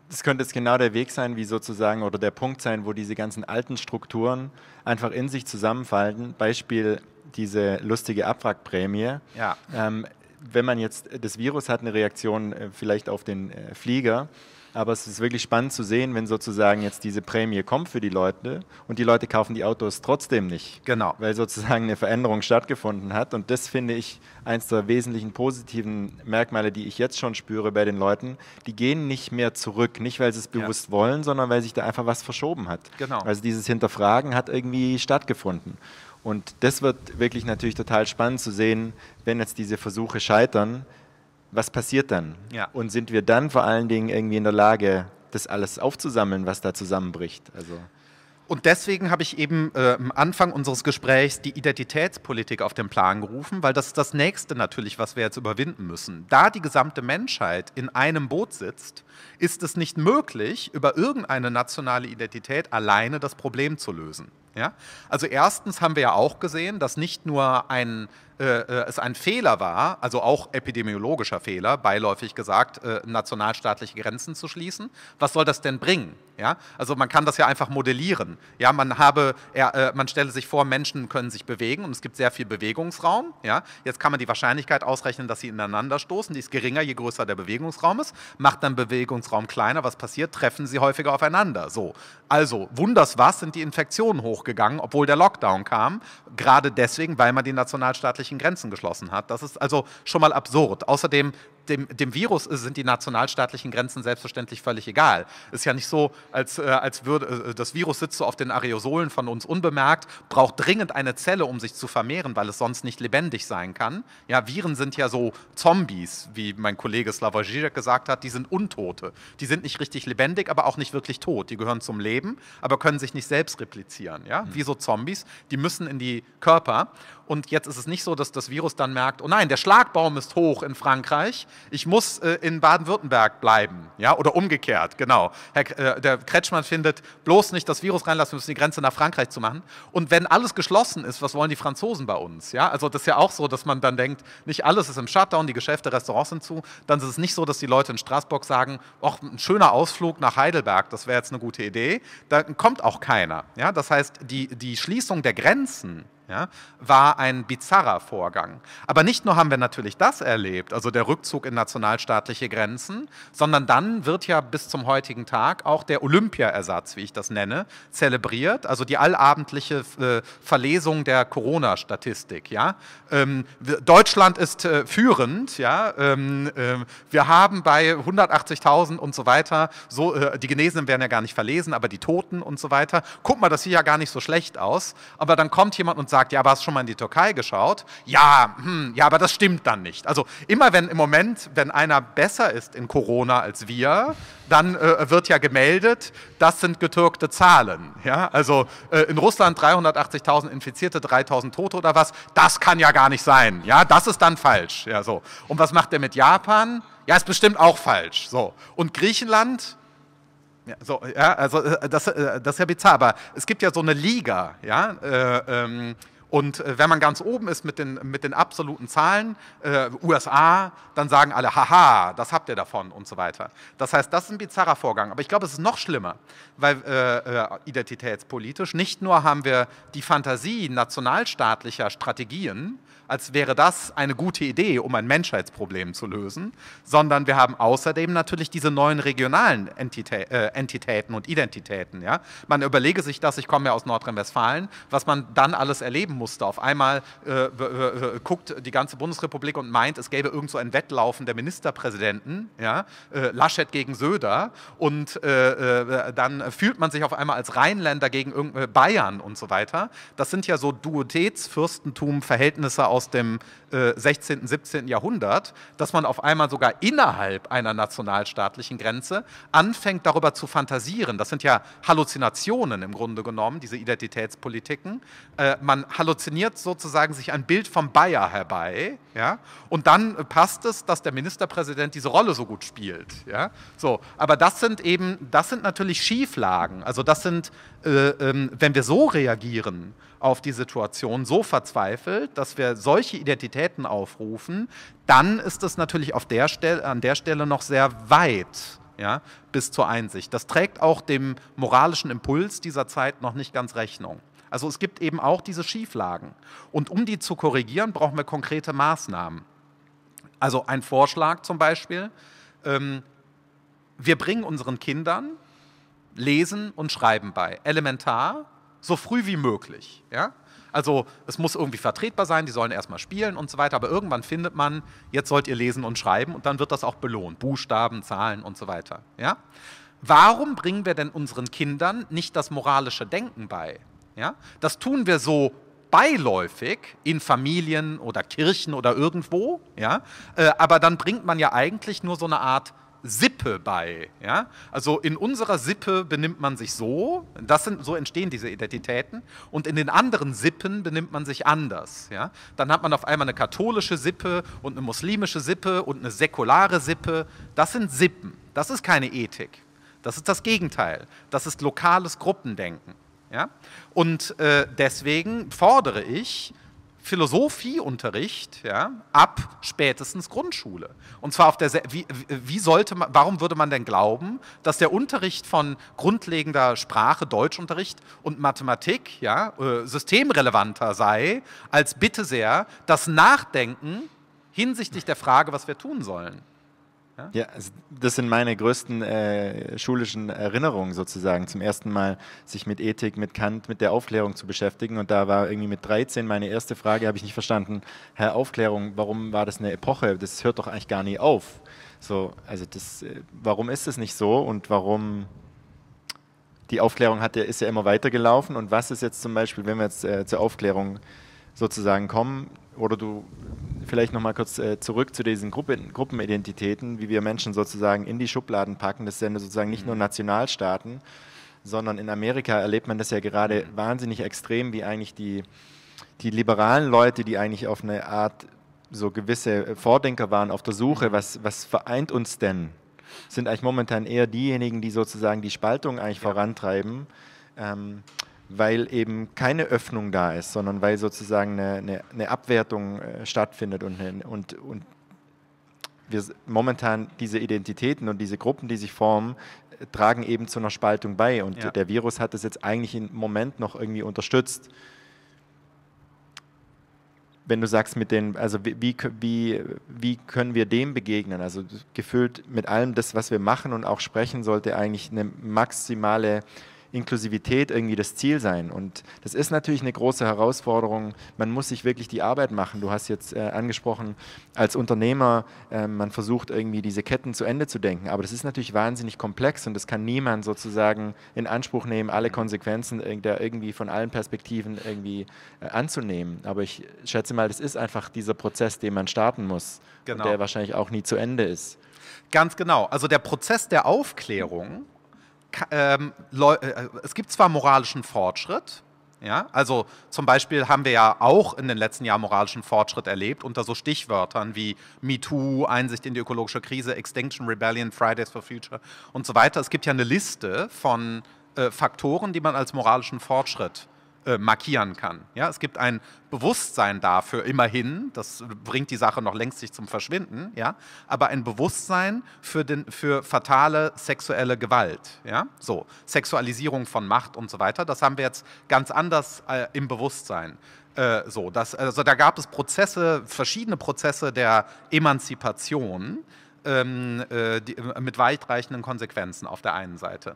das könnte jetzt genau der Weg sein, wie sozusagen, oder der Punkt sein, wo diese ganzen alten Strukturen einfach in sich zusammenfallen. Beispiel diese lustige Abwrackprämie. Ja. Ähm, wenn man jetzt, das Virus hat eine Reaktion äh, vielleicht auf den äh, Flieger, aber es ist wirklich spannend zu sehen, wenn sozusagen jetzt diese Prämie kommt für die Leute und die Leute kaufen die Autos trotzdem nicht. Genau. Weil sozusagen eine Veränderung stattgefunden hat. Und das finde ich eins der wesentlichen positiven Merkmale, die ich jetzt schon spüre bei den Leuten. Die gehen nicht mehr zurück. Nicht, weil sie es bewusst ja. wollen, sondern weil sich da einfach was verschoben hat. Genau. Also dieses Hinterfragen hat irgendwie stattgefunden. Und das wird wirklich natürlich total spannend zu sehen, wenn jetzt diese Versuche scheitern, was passiert dann? Ja. Und sind wir dann vor allen Dingen irgendwie in der Lage, das alles aufzusammeln, was da zusammenbricht? Also. Und deswegen habe ich eben äh, am Anfang unseres Gesprächs die Identitätspolitik auf den Plan gerufen, weil das ist das Nächste natürlich, was wir jetzt überwinden müssen. Da die gesamte Menschheit in einem Boot sitzt, ist es nicht möglich, über irgendeine nationale Identität alleine das Problem zu lösen. Ja? Also erstens haben wir ja auch gesehen, dass nicht nur ein, äh, äh, es ein Fehler war, also auch epidemiologischer Fehler, beiläufig gesagt, äh, nationalstaatliche Grenzen zu schließen. Was soll das denn bringen? Ja? Also man kann das ja einfach modellieren. Ja? Man, habe, äh, man stelle sich vor, Menschen können sich bewegen und es gibt sehr viel Bewegungsraum. Ja? Jetzt kann man die Wahrscheinlichkeit ausrechnen, dass sie ineinander stoßen. Die ist geringer, je größer der Bewegungsraum ist. Macht dann Bewegungsraum kleiner. Was passiert? Treffen sie häufiger aufeinander. So. Also, wunders was, sind die Infektionen hochgegangen gegangen, obwohl der Lockdown kam. Gerade deswegen, weil man die nationalstaatlichen Grenzen geschlossen hat. Das ist also schon mal absurd. Außerdem dem, dem, Virus sind die nationalstaatlichen Grenzen selbstverständlich völlig egal. Ist ja nicht so, als, äh, als würde äh, das Virus sitzt so auf den Aerosolen von uns unbemerkt, braucht dringend eine Zelle, um sich zu vermehren, weil es sonst nicht lebendig sein kann. Ja, Viren sind ja so Zombies, wie mein Kollege Slavoj Žižek gesagt hat, die sind Untote. Die sind nicht richtig lebendig, aber auch nicht wirklich tot. Die gehören zum Leben, aber können sich nicht selbst replizieren. Ja? Hm. Wie so Zombies, die müssen in die Körper. Und jetzt ist es nicht so, dass das Virus dann merkt, oh nein, der Schlagbaum ist hoch in Frankreich, ich muss äh, in Baden-Württemberg bleiben. Ja, oder umgekehrt, genau. Herr, äh, der Kretschmann findet, bloß nicht das Virus reinlassen, wir müssen die Grenze nach Frankreich zu machen. Und wenn alles geschlossen ist, was wollen die Franzosen bei uns? Ja, also das ist ja auch so, dass man dann denkt, nicht alles ist im Shutdown, die Geschäfte, Restaurants sind zu. Dann ist es nicht so, dass die Leute in Straßburg sagen, ach, ein schöner Ausflug nach Heidelberg, das wäre jetzt eine gute Idee. Dann kommt auch keiner. Ja, das heißt, die, die Schließung der Grenzen ja, war ein bizarrer Vorgang. Aber nicht nur haben wir natürlich das erlebt, also der Rückzug in nationalstaatliche Grenzen, sondern dann wird ja bis zum heutigen Tag auch der Olympiaersatz, wie ich das nenne, zelebriert, also die allabendliche äh, Verlesung der Corona-Statistik. Ja? Ähm, Deutschland ist äh, führend, ja? Ähm, ähm, wir haben bei 180.000 und so weiter, so, äh, die Genesenen werden ja gar nicht verlesen, aber die Toten und so weiter, guck mal, das sieht ja gar nicht so schlecht aus, aber dann kommt jemand und sagt, sagt, ja, aber hast schon mal in die Türkei geschaut? Ja, hm, ja, aber das stimmt dann nicht. Also immer wenn im Moment, wenn einer besser ist in Corona als wir, dann äh, wird ja gemeldet, das sind getürkte Zahlen. Ja? Also äh, in Russland 380.000 Infizierte, 3.000 Tote oder was, das kann ja gar nicht sein. Ja, das ist dann falsch. Ja, so. Und was macht er mit Japan? Ja, ist bestimmt auch falsch. So. Und Griechenland? Ja, so, ja, also äh, das, äh, das ist ja bizarr, aber es gibt ja so eine Liga, ja. Äh, ähm, und äh, wenn man ganz oben ist mit den, mit den absoluten Zahlen, äh, USA, dann sagen alle, haha, das habt ihr davon und so weiter. Das heißt, das ist ein bizarrer Vorgang. Aber ich glaube, es ist noch schlimmer, weil äh, identitätspolitisch nicht nur haben wir die Fantasie nationalstaatlicher Strategien, als wäre das eine gute Idee, um ein Menschheitsproblem zu lösen, sondern wir haben außerdem natürlich diese neuen regionalen Entitä äh, Entitäten und Identitäten. Ja? Man überlege sich das, ich komme ja aus Nordrhein-Westfalen, was man dann alles erleben musste. Auf einmal äh, guckt die ganze Bundesrepublik und meint, es gäbe irgend so ein Wettlaufen der Ministerpräsidenten, ja? Äh, Laschet gegen Söder und äh, äh, dann fühlt man sich auf einmal als Rheinländer gegen Bayern und so weiter. Das sind ja so Duotätsfürstentum-Verhältnisse aus aus dem äh, 16., 17. Jahrhundert, dass man auf einmal sogar innerhalb einer nationalstaatlichen Grenze anfängt, darüber zu fantasieren. Das sind ja Halluzinationen im Grunde genommen, diese Identitätspolitiken. Äh, man halluziniert sozusagen sich ein Bild vom Bayer herbei ja? und dann passt es, dass der Ministerpräsident diese Rolle so gut spielt. Ja? So, aber das sind eben, das sind natürlich Schieflagen. Also das sind, äh, ähm, wenn wir so reagieren, auf die Situation so verzweifelt, dass wir solche Identitäten aufrufen, dann ist es natürlich auf der Stelle, an der Stelle noch sehr weit ja, bis zur Einsicht. Das trägt auch dem moralischen Impuls dieser Zeit noch nicht ganz Rechnung. Also es gibt eben auch diese Schieflagen. Und um die zu korrigieren, brauchen wir konkrete Maßnahmen. Also ein Vorschlag zum Beispiel, ähm, wir bringen unseren Kindern Lesen und Schreiben bei. Elementar, so früh wie möglich. Ja? Also es muss irgendwie vertretbar sein, die sollen erstmal spielen und so weiter, aber irgendwann findet man, jetzt sollt ihr lesen und schreiben und dann wird das auch belohnt. Buchstaben, Zahlen und so weiter. Ja? Warum bringen wir denn unseren Kindern nicht das moralische Denken bei? Ja? Das tun wir so beiläufig in Familien oder Kirchen oder irgendwo, ja? Äh, aber dann bringt man ja eigentlich nur so eine Art Sippe bei. Ja? Also in unserer Sippe benimmt man sich so, das sind, so entstehen diese Identitäten, und in den anderen Sippen benimmt man sich anders. Ja? Dann hat man auf einmal eine katholische Sippe und eine muslimische Sippe und eine säkulare Sippe. Das sind Sippen, das ist keine Ethik. Das ist das Gegenteil, das ist lokales Gruppendenken. Ja? Und äh, deswegen fordere ich, Philosophieunterricht ja, ab spätestens Grundschule. Und zwar auf der wie, wie sollte man, warum würde man denn glauben, dass der Unterricht von grundlegender Sprache, Deutschunterricht und Mathematik ja, äh, systemrelevanter sei, als bitte sehr das Nachdenken hinsichtlich der Frage, was wir tun sollen. Ja, das sind meine größten äh, schulischen Erinnerungen sozusagen. Zum ersten Mal sich mit Ethik, mit Kant, mit der Aufklärung zu beschäftigen. Und da war irgendwie mit 13 meine erste Frage, habe ich nicht verstanden, Herr Aufklärung, warum war das eine Epoche? Das hört doch eigentlich gar nie auf. So, also das, äh, warum ist es nicht so und warum die Aufklärung hat ist ja immer weitergelaufen und was ist jetzt zum Beispiel, wenn wir jetzt äh, zur Aufklärung sozusagen kommen, oder du vielleicht nochmal kurz äh, zurück zu diesen Gruppen, Gruppenidentitäten, wie wir Menschen sozusagen in die Schubladen packen. Das sind sozusagen nicht nur mhm. Nationalstaaten, sondern in Amerika erlebt man das ja gerade mhm. wahnsinnig extrem, wie eigentlich die, die liberalen Leute, die eigentlich auf eine Art so gewisse äh, Vordenker waren auf der Suche, mhm. was, was vereint uns denn? Sind eigentlich momentan eher diejenigen, die sozusagen die Spaltung eigentlich ja. vorantreiben. Ähm, weil eben keine Öffnung da ist, sondern weil sozusagen eine, eine, eine Abwertung äh, stattfindet und, und, und wir momentan diese Identitäten und diese Gruppen, die sich formen, tragen eben zu einer Spaltung bei. Und ja. der Virus hat das jetzt eigentlich im Moment noch irgendwie unterstützt. Wenn du sagst, mit den, also wie, wie, wie können wir dem begegnen? Also gefühlt mit allem das, was wir machen und auch sprechen, sollte eigentlich eine maximale Inklusivität irgendwie das Ziel sein. Und das ist natürlich eine große Herausforderung. Man muss sich wirklich die Arbeit machen. Du hast jetzt äh, angesprochen, als Unternehmer, äh, man versucht irgendwie diese Ketten zu Ende zu denken. Aber das ist natürlich wahnsinnig komplex und das kann niemand sozusagen in Anspruch nehmen, alle Konsequenzen da irgendwie von allen Perspektiven irgendwie äh, anzunehmen. Aber ich schätze mal, das ist einfach dieser Prozess, den man starten muss, genau. und der wahrscheinlich auch nie zu Ende ist. Ganz genau. Also der Prozess der Aufklärung ähm, äh, äh, es gibt zwar moralischen Fortschritt, ja, also zum Beispiel haben wir ja auch in den letzten Jahren moralischen Fortschritt erlebt unter so Stichwörtern wie MeToo, Einsicht in die ökologische Krise, Extinction Rebellion, Fridays for Future und so weiter. Es gibt ja eine Liste von äh, Faktoren, die man als moralischen Fortschritt äh, äh, markieren kann. Ja, es gibt ein Bewusstsein dafür, immerhin, das bringt die Sache noch längst nicht zum Verschwinden, ja, aber ein Bewusstsein für, den, für fatale sexuelle Gewalt, ja, so, Sexualisierung von Macht und so weiter, das haben wir jetzt ganz anders äh, im Bewusstsein. Äh, so, das, also da gab es Prozesse, verschiedene Prozesse der Emanzipation, ähm, äh, die, äh, mit weitreichenden Konsequenzen auf der einen Seite.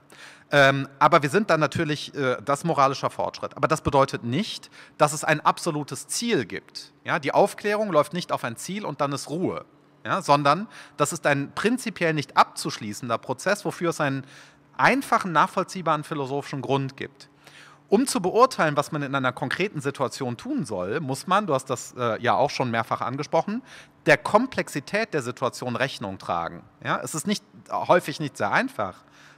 Ähm, aber wir sind dann natürlich äh, das moralischer Fortschritt. Aber das bedeutet nicht, dass es ein absolutes Ziel gibt. Ja, die Aufklärung läuft nicht auf ein Ziel und dann ist Ruhe. Ja, sondern das ist ein prinzipiell nicht abzuschließender Prozess, wofür es einen einfachen, nachvollziehbaren philosophischen Grund gibt. Um zu beurteilen, was man in einer konkreten Situation tun soll, muss man, du hast das äh, ja auch schon mehrfach angesprochen, der Komplexität der Situation Rechnung tragen. Ja? Es ist nicht, häufig nicht sehr einfach,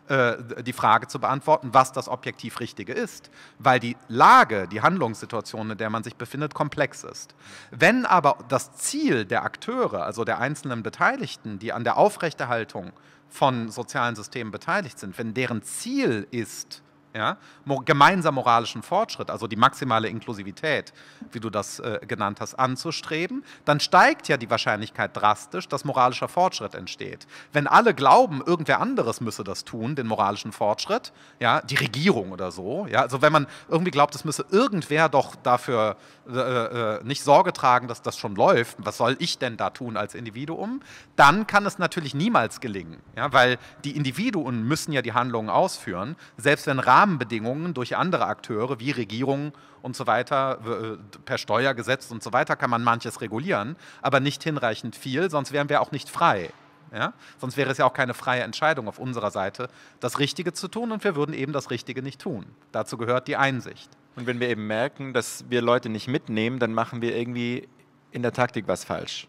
äh, die Frage zu beantworten, was das objektiv Richtige ist, weil die Lage, die Handlungssituation, in der man sich befindet, komplex ist. Wenn aber das Ziel der Akteure, also der einzelnen Beteiligten, die an der Aufrechterhaltung von sozialen Systemen beteiligt sind, wenn deren Ziel ist, ja, gemeinsam moralischen Fortschritt, also die maximale Inklusivität, wie du das äh, genannt hast, anzustreben, dann steigt ja die Wahrscheinlichkeit drastisch, dass moralischer Fortschritt entsteht. Wenn alle glauben, irgendwer anderes müsse das tun, den moralischen Fortschritt, ja, die Regierung oder so, ja, also wenn man irgendwie glaubt, es müsse irgendwer doch dafür äh, äh nicht Sorge tragen, dass das schon läuft, was soll ich denn da tun als Individuum, dann kann es natürlich niemals gelingen, ja, weil die Individuen müssen ja die Handlungen ausführen, selbst wenn Rahmen Rahmenbedingungen durch andere Akteure wie Regierungen und so weiter, äh, per Steuergesetz und so weiter kann man manches regulieren, aber nicht hinreichend viel, sonst wären wir auch nicht frei. Ja? Sonst wäre es ja auch keine freie Entscheidung auf unserer Seite, das Richtige zu tun und wir würden eben das Richtige nicht tun. Dazu gehört die Einsicht. Und wenn wir eben merken, dass wir Leute nicht mitnehmen, dann machen wir irgendwie in der Taktik was falsch.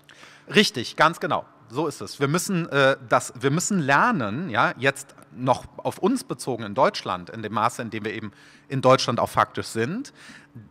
Richtig, ganz genau so ist es. Wir müssen, äh, das, wir müssen lernen, ja, jetzt noch auf uns bezogen in Deutschland, in dem Maße, in dem wir eben in Deutschland auch faktisch sind,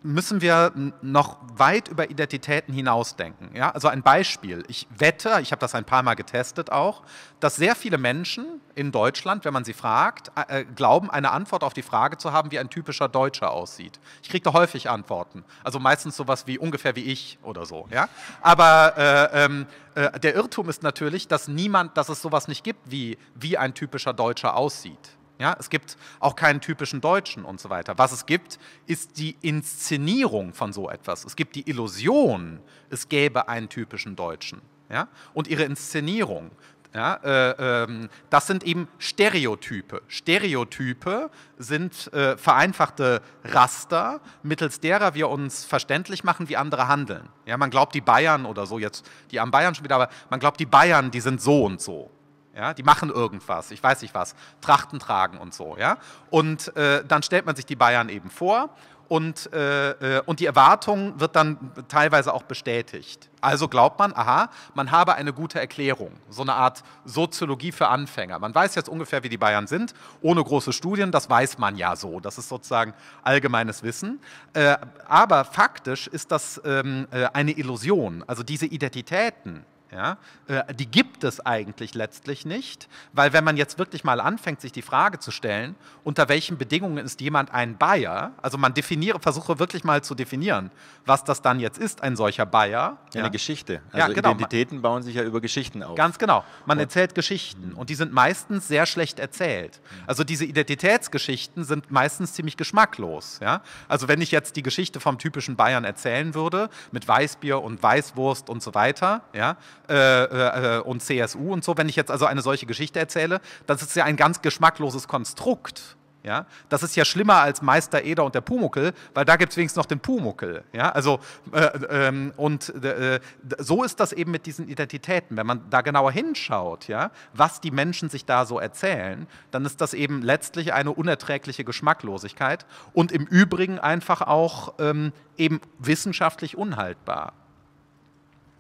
müssen wir noch weit über Identitäten hinausdenken. Ja? Also ein Beispiel. Ich wette, ich habe das ein paar Mal getestet auch, dass sehr viele Menschen in Deutschland, wenn man sie fragt, äh, glauben, eine Antwort auf die Frage zu haben, wie ein typischer Deutscher aussieht. Ich kriege da häufig Antworten. Also meistens sowas wie ungefähr wie ich oder so. Ja? Aber äh, ähm, äh, der Irrtum ist natürlich, dass niemand, dass es sowas nicht gibt wie, wie ein typischer Deutscher aussieht. Ja, es gibt auch keinen typischen Deutschen und so weiter. Was es gibt, ist die Inszenierung von so etwas. Es gibt die Illusion, es gäbe einen typischen Deutschen. Ja? Und ihre Inszenierung. Ja, äh, ähm, das sind eben Stereotype. Stereotype sind äh, vereinfachte Raster, mittels derer wir uns verständlich machen, wie andere handeln. Ja, man glaubt, die Bayern oder so, jetzt die am Bayern schon wieder, aber man glaubt, die Bayern, die sind so und so. Ja, die machen irgendwas, ich weiß nicht was, Trachten tragen und so. Ja? Und äh, dann stellt man sich die Bayern eben vor und, äh, äh, und die Erwartung wird dann teilweise auch bestätigt. Also glaubt man, aha, man habe eine gute Erklärung, so eine Art Soziologie für Anfänger. Man weiß jetzt ungefähr, wie die Bayern sind, ohne große Studien, das weiß man ja so, das ist sozusagen allgemeines Wissen. Äh, aber faktisch ist das ähm, äh, eine Illusion, also diese Identitäten ja, äh, die gibt es eigentlich letztlich nicht, weil wenn man jetzt wirklich mal anfängt, sich die Frage zu stellen, unter welchen Bedingungen ist jemand ein Bayer, also man definiere, versuche wirklich mal zu definieren, was das dann jetzt ist, ein solcher Buyer. Ja. Eine Geschichte. Also ja, genau. Identitäten bauen sich ja über Geschichten auf. Ganz genau. Man und erzählt Geschichten und die sind meistens sehr schlecht erzählt. Mhm. Also diese Identitätsgeschichten sind meistens ziemlich geschmacklos. Ja? Also wenn ich jetzt die Geschichte vom typischen Bayern erzählen würde, mit Weißbier und Weißwurst und so weiter, ja, äh, äh, und CSU und so, wenn ich jetzt also eine solche Geschichte erzähle, das ist ja ein ganz geschmackloses Konstrukt. Ja? Das ist ja schlimmer als Meister Eder und der Pumuckel, weil da gibt es wenigstens noch den Pumuckel. Ja? Also, äh, ähm, und äh, so ist das eben mit diesen Identitäten. Wenn man da genauer hinschaut, ja, was die Menschen sich da so erzählen, dann ist das eben letztlich eine unerträgliche Geschmacklosigkeit und im Übrigen einfach auch ähm, eben wissenschaftlich unhaltbar.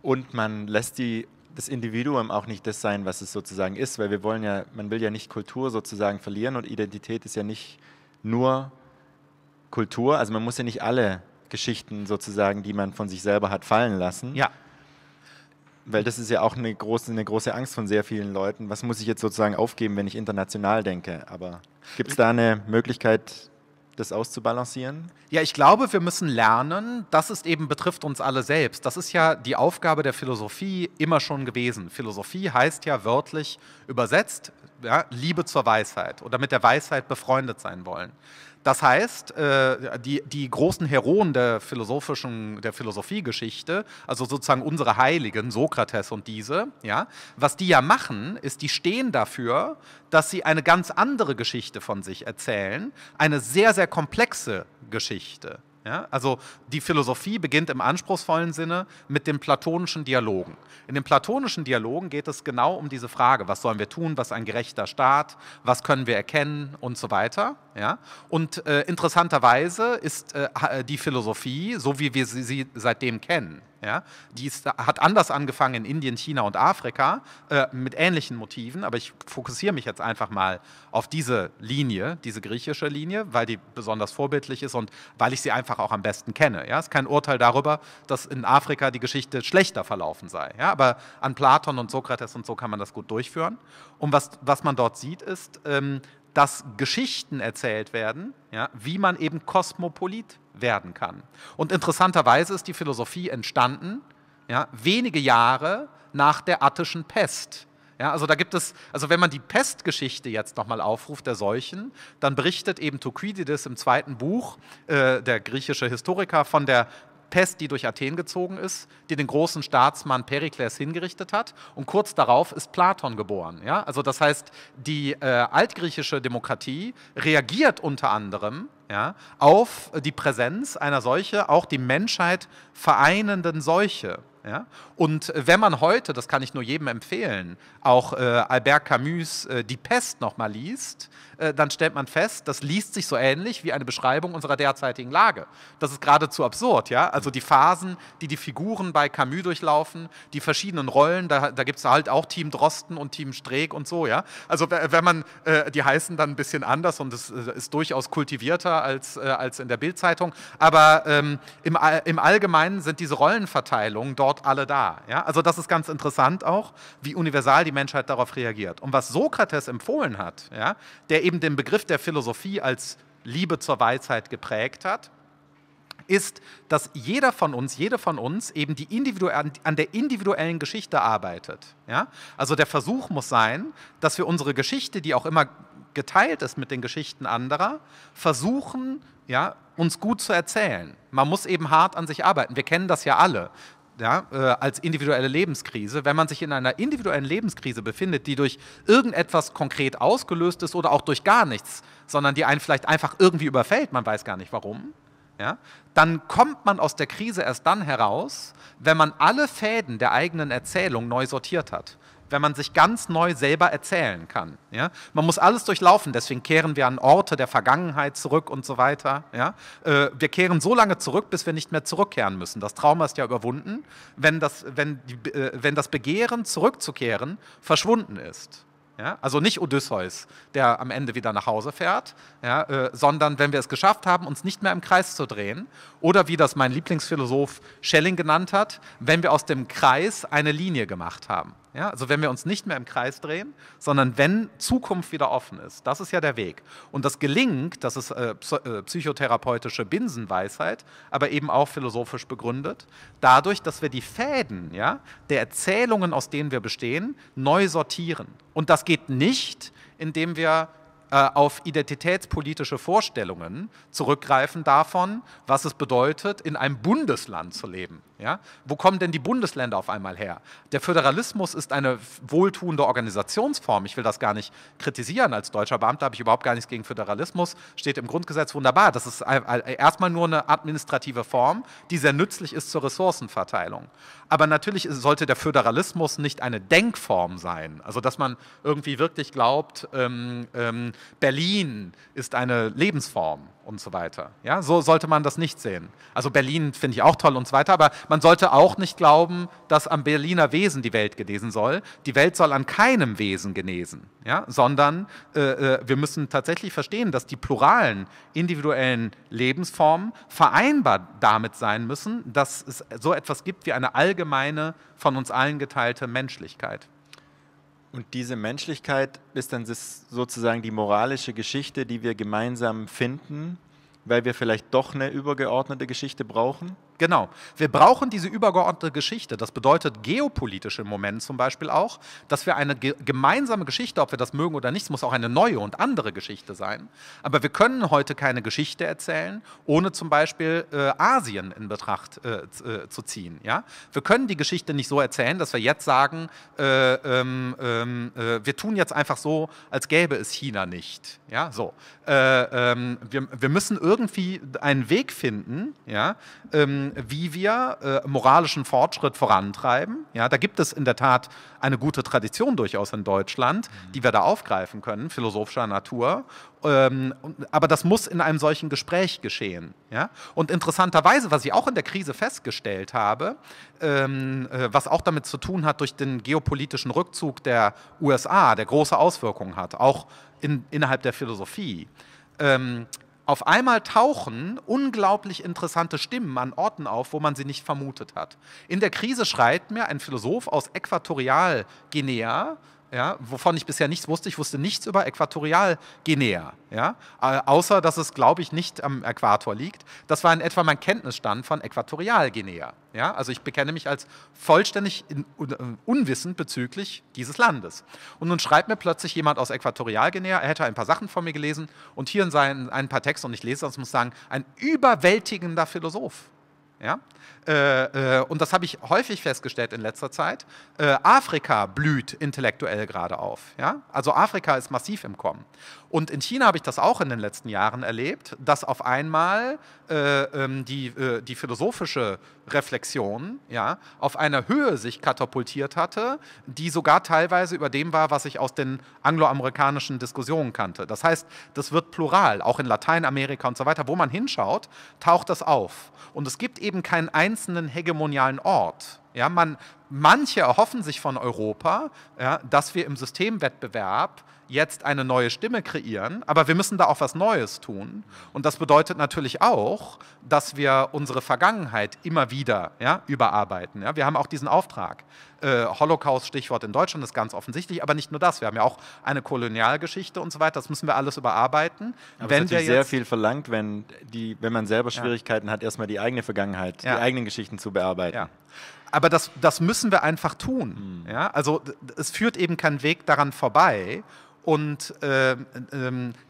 Und man lässt die, das Individuum auch nicht das sein, was es sozusagen ist, weil wir wollen ja, man will ja nicht Kultur sozusagen verlieren und Identität ist ja nicht nur Kultur, also man muss ja nicht alle Geschichten sozusagen, die man von sich selber hat, fallen lassen. Ja. Weil das ist ja auch eine große, eine große Angst von sehr vielen Leuten. Was muss ich jetzt sozusagen aufgeben, wenn ich international denke? Aber gibt es da eine Möglichkeit, das auszubalancieren? Ja, ich glaube, wir müssen lernen, das ist eben betrifft uns alle selbst. Das ist ja die Aufgabe der Philosophie immer schon gewesen. Philosophie heißt ja wörtlich übersetzt ja, Liebe zur Weisheit oder mit der Weisheit befreundet sein wollen. Das heißt, äh, die, die großen Heroen der philosophischen, der Philosophiegeschichte, also sozusagen unsere Heiligen, Sokrates und diese, ja, was die ja machen, ist, die stehen dafür, dass sie eine ganz andere Geschichte von sich erzählen, eine sehr, sehr komplexe Geschichte. Ja, also die Philosophie beginnt im anspruchsvollen Sinne mit den platonischen Dialogen. In den platonischen Dialogen geht es genau um diese Frage, was sollen wir tun, was ist ein gerechter Staat, was können wir erkennen und so weiter. Ja? Und äh, interessanterweise ist äh, äh die Philosophie, so wie wir sie, sie seitdem kennen, ja? Die ist, hat anders angefangen in Indien, China und Afrika äh, mit ähnlichen Motiven, aber ich fokussiere mich jetzt einfach mal auf diese Linie, diese griechische Linie, weil die besonders vorbildlich ist und weil ich sie einfach auch am besten kenne. Ja? Es ist kein Urteil darüber, dass in Afrika die Geschichte schlechter verlaufen sei. Ja? Aber an Platon und Sokrates und so kann man das gut durchführen. Und was, was man dort sieht, ist, ähm, dass Geschichten erzählt werden, ja, wie man eben kosmopolit werden kann. Und interessanterweise ist die Philosophie entstanden, ja, wenige Jahre nach der attischen Pest. Ja, also da gibt es, also wenn man die Pestgeschichte jetzt nochmal aufruft der Seuchen, dann berichtet eben Thukydides im zweiten Buch, äh, der griechische Historiker, von der Pest, die durch Athen gezogen ist, die den großen Staatsmann Perikles hingerichtet hat. Und kurz darauf ist Platon geboren. Ja? Also das heißt, die äh, altgriechische Demokratie reagiert unter anderem ja, auf die Präsenz einer solche, auch die Menschheit vereinenden Seuche. Ja? Und äh, wenn man heute, das kann ich nur jedem empfehlen, auch äh, Albert Camus äh, Die Pest nochmal liest, äh, dann stellt man fest, das liest sich so ähnlich wie eine Beschreibung unserer derzeitigen Lage. Das ist geradezu absurd. Ja? Also die Phasen, die die Figuren bei Camus durchlaufen, die verschiedenen Rollen, da, da gibt es halt auch Team Drosten und Team Streeck und so. Ja? Also wenn man, äh, die heißen dann ein bisschen anders und es äh, ist durchaus kultivierter als, als in der Bildzeitung. Aber ähm, im, im Allgemeinen sind diese Rollenverteilungen dort sofort alle da. Ja? Also das ist ganz interessant auch, wie universal die Menschheit darauf reagiert. Und was Sokrates empfohlen hat, ja, der eben den Begriff der Philosophie als Liebe zur Weisheit geprägt hat, ist, dass jeder von uns, jede von uns eben die an der individuellen Geschichte arbeitet. Ja? Also der Versuch muss sein, dass wir unsere Geschichte, die auch immer geteilt ist mit den Geschichten anderer, versuchen, ja, uns gut zu erzählen. Man muss eben hart an sich arbeiten. Wir kennen das ja alle ja, äh, als individuelle Lebenskrise, wenn man sich in einer individuellen Lebenskrise befindet, die durch irgendetwas konkret ausgelöst ist oder auch durch gar nichts, sondern die einen vielleicht einfach irgendwie überfällt, man weiß gar nicht warum, ja, dann kommt man aus der Krise erst dann heraus, wenn man alle Fäden der eigenen Erzählung neu sortiert hat wenn man sich ganz neu selber erzählen kann. Ja? Man muss alles durchlaufen, deswegen kehren wir an Orte der Vergangenheit zurück und so weiter. Ja? Äh, wir kehren so lange zurück, bis wir nicht mehr zurückkehren müssen. Das Trauma ist ja überwunden, wenn das, wenn, die, äh, wenn das Begehren zurückzukehren verschwunden ist. Ja, also nicht Odysseus, der am Ende wieder nach Hause fährt, ja, äh, sondern wenn wir es geschafft haben, uns nicht mehr im Kreis zu drehen oder wie das mein Lieblingsphilosoph Schelling genannt hat, wenn wir aus dem Kreis eine Linie gemacht haben. Ja, also wenn wir uns nicht mehr im Kreis drehen, sondern wenn Zukunft wieder offen ist. Das ist ja der Weg. Und das gelingt, das ist äh, äh, psychotherapeutische Binsenweisheit, aber eben auch philosophisch begründet, dadurch, dass wir die Fäden ja, der Erzählungen, aus denen wir bestehen, neu sortieren. Und das geht nicht, indem wir äh, auf identitätspolitische Vorstellungen zurückgreifen davon, was es bedeutet, in einem Bundesland zu leben. Ja? Wo kommen denn die Bundesländer auf einmal her? Der Föderalismus ist eine wohltuende Organisationsform. Ich will das gar nicht kritisieren. Als deutscher Beamter habe ich überhaupt gar nichts gegen Föderalismus. Steht im Grundgesetz wunderbar. Das ist erstmal nur eine administrative Form, die sehr nützlich ist zur Ressourcenverteilung. Aber natürlich sollte der Föderalismus nicht eine Denkform sein. Also, dass man irgendwie wirklich glaubt, ähm, ähm, Berlin ist eine Lebensform und so weiter. Ja, so sollte man das nicht sehen. Also Berlin finde ich auch toll und so weiter, aber man sollte auch nicht glauben, dass am Berliner Wesen die Welt genesen soll. Die Welt soll an keinem Wesen genesen, ja? sondern äh, äh wir müssen tatsächlich verstehen, dass die pluralen individuellen Lebensformen vereinbar damit sein müssen, dass es so etwas gibt wie eine allgemeine, von uns allen geteilte Menschlichkeit. Und diese Menschlichkeit ist dann sozusagen die moralische Geschichte, die wir gemeinsam finden, weil wir vielleicht doch eine übergeordnete Geschichte brauchen? Genau. Wir brauchen diese übergeordnete Geschichte. Das bedeutet geopolitisch im Moment zum Beispiel auch, dass wir eine ge gemeinsame Geschichte, ob wir das mögen oder nicht, muss auch eine neue und andere Geschichte sein. Aber wir können heute keine Geschichte erzählen, ohne zum Beispiel äh, Asien in Betracht äh, äh zu ziehen. Ja? Wir können die Geschichte nicht so erzählen, dass wir jetzt sagen, äh, ähm, ähm äh, wir tun jetzt einfach so, als gäbe es China nicht. Ja? So. Ähm, wir, wir müssen irgendwie einen Weg finden, ja? Ähm, wie wir äh, moralischen Fortschritt vorantreiben. Ja, da gibt es in der Tat eine gute Tradition durchaus in Deutschland, mhm. die wir da aufgreifen können, philosophischer Natur. Ähm, aber das muss in einem solchen Gespräch geschehen. Ja? Und interessanterweise, was ich auch in der Krise festgestellt habe, ähm, äh, was auch damit zu tun hat durch den geopolitischen Rückzug der USA, der große Auswirkungen hat, auch in, innerhalb der Philosophie. Ähm, auf einmal tauchen unglaublich interessante Stimmen an Orten auf, wo man sie nicht vermutet hat. In der Krise schreibt mir ein Philosoph aus Äquatorialguinea, ja, wovon ich bisher nichts wusste. Ich wusste nichts über Äquatorialguinea, ja, äh, außer dass es, glaube ich, nicht am Äquator liegt. Das war in etwa mein Kenntnisstand von Äquatorialguinea. Ja. Also ich bekenne mich als vollständig in, un, äh, unwissend bezüglich dieses Landes. Und nun schreibt mir plötzlich jemand aus Äquatorialguinea, er hätte ein paar Sachen von mir gelesen und hier in seinen, ein paar Texte und ich lese das muss sagen, ein überwältigender Philosoph. Ja? Äh, äh, und das habe ich häufig festgestellt in letzter Zeit. Äh, Afrika blüht intellektuell gerade auf. Ja? Also Afrika ist massiv im Kommen. Und in China habe ich das auch in den letzten Jahren erlebt, dass auf einmal äh, ähm, die, äh, die philosophische Reflexion ja, auf einer Höhe sich katapultiert hatte, die sogar teilweise über dem war, was ich aus den angloamerikanischen Diskussionen kannte. Das heißt, das wird plural, auch in Lateinamerika und so weiter. Wo man hinschaut, taucht das auf. Und es gibt eben keinen einzelnen hegemonialen Ort. Ja, man, manche erhoffen sich von Europa, ja, dass wir im Systemwettbewerb jetzt eine neue Stimme kreieren, aber wir müssen da auch was Neues tun. Und das bedeutet natürlich auch, dass wir unsere Vergangenheit immer wieder ja, überarbeiten. Ja? Wir haben auch diesen Auftrag. Äh, Holocaust, Stichwort in Deutschland, ist ganz offensichtlich. Aber nicht nur das. Wir haben ja auch eine Kolonialgeschichte und so weiter. Das müssen wir alles überarbeiten. Aber wenn es ist sehr viel verlangt, wenn, die, wenn man selber Schwierigkeiten ja. hat, erstmal die eigene Vergangenheit, ja. die eigenen Geschichten zu bearbeiten. Ja. Aber das, das müssen wir einfach tun. Mhm. Ja? Also es führt eben kein Weg daran vorbei. Und äh, äh,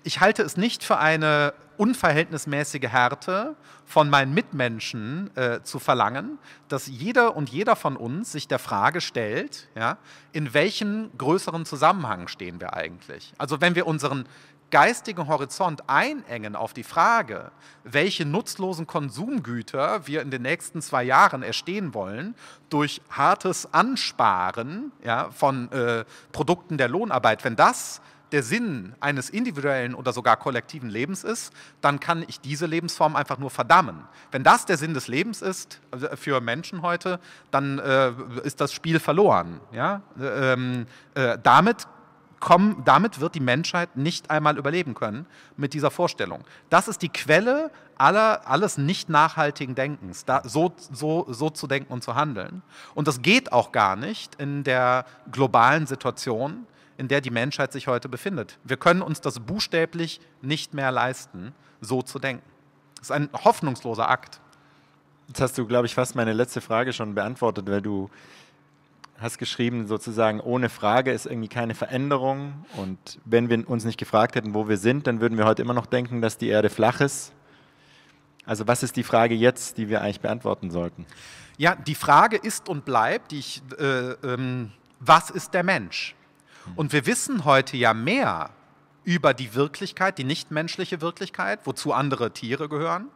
ich halte es nicht für eine unverhältnismäßige Härte von meinen Mitmenschen äh, zu verlangen, dass jeder und jeder von uns sich der Frage stellt, ja, in welchem größeren Zusammenhang stehen wir eigentlich? Also wenn wir unseren geistigen Horizont einengen auf die Frage, welche nutzlosen Konsumgüter wir in den nächsten zwei Jahren erstehen wollen, durch hartes Ansparen ja, von äh, Produkten der Lohnarbeit, wenn das der Sinn eines individuellen oder sogar kollektiven Lebens ist, dann kann ich diese Lebensform einfach nur verdammen. Wenn das der Sinn des Lebens ist äh, für Menschen heute, dann äh, ist das Spiel verloren. Ja? Äh, ähm, äh, damit Kommen, damit wird die Menschheit nicht einmal überleben können mit dieser Vorstellung. Das ist die Quelle aller, alles nicht nachhaltigen Denkens, da, so, so, so zu denken und zu handeln. Und das geht auch gar nicht in der globalen Situation, in der die Menschheit sich heute befindet. Wir können uns das buchstäblich nicht mehr leisten, so zu denken. Das ist ein hoffnungsloser Akt. Jetzt hast du, glaube ich, fast meine letzte Frage schon beantwortet, weil du hast geschrieben, sozusagen, ohne Frage ist irgendwie keine Veränderung. Und wenn wir uns nicht gefragt hätten, wo wir sind, dann würden wir heute immer noch denken, dass die Erde flach ist. Also was ist die Frage jetzt, die wir eigentlich beantworten sollten? Ja, die Frage ist und bleibt, die ich, äh, ähm, was ist der Mensch? Und wir wissen heute ja mehr über die Wirklichkeit, die nichtmenschliche Wirklichkeit, wozu andere Tiere gehören,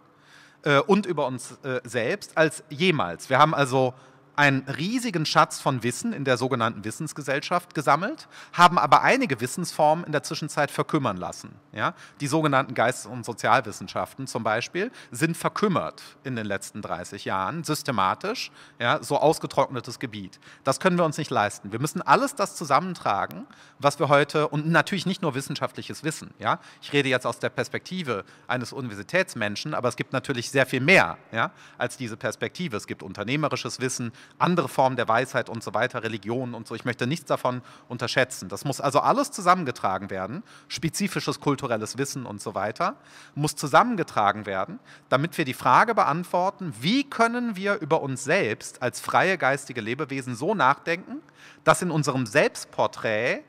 äh, und über uns äh, selbst als jemals. Wir haben also einen riesigen Schatz von Wissen in der sogenannten Wissensgesellschaft gesammelt, haben aber einige Wissensformen in der Zwischenzeit verkümmern lassen. Ja? Die sogenannten Geistes- und Sozialwissenschaften zum Beispiel sind verkümmert in den letzten 30 Jahren, systematisch, ja? so ausgetrocknetes Gebiet. Das können wir uns nicht leisten. Wir müssen alles das zusammentragen, was wir heute, und natürlich nicht nur wissenschaftliches Wissen, ja? ich rede jetzt aus der Perspektive eines Universitätsmenschen, aber es gibt natürlich sehr viel mehr ja? als diese Perspektive. Es gibt unternehmerisches Wissen, andere Formen der Weisheit und so weiter, Religionen und so. Ich möchte nichts davon unterschätzen. Das muss also alles zusammengetragen werden, spezifisches kulturelles Wissen und so weiter, muss zusammengetragen werden, damit wir die Frage beantworten, wie können wir über uns selbst als freie geistige Lebewesen so nachdenken, dass in unserem Selbstporträt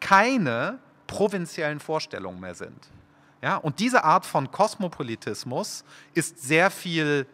keine provinziellen Vorstellungen mehr sind. Ja, und diese Art von Kosmopolitismus ist sehr viel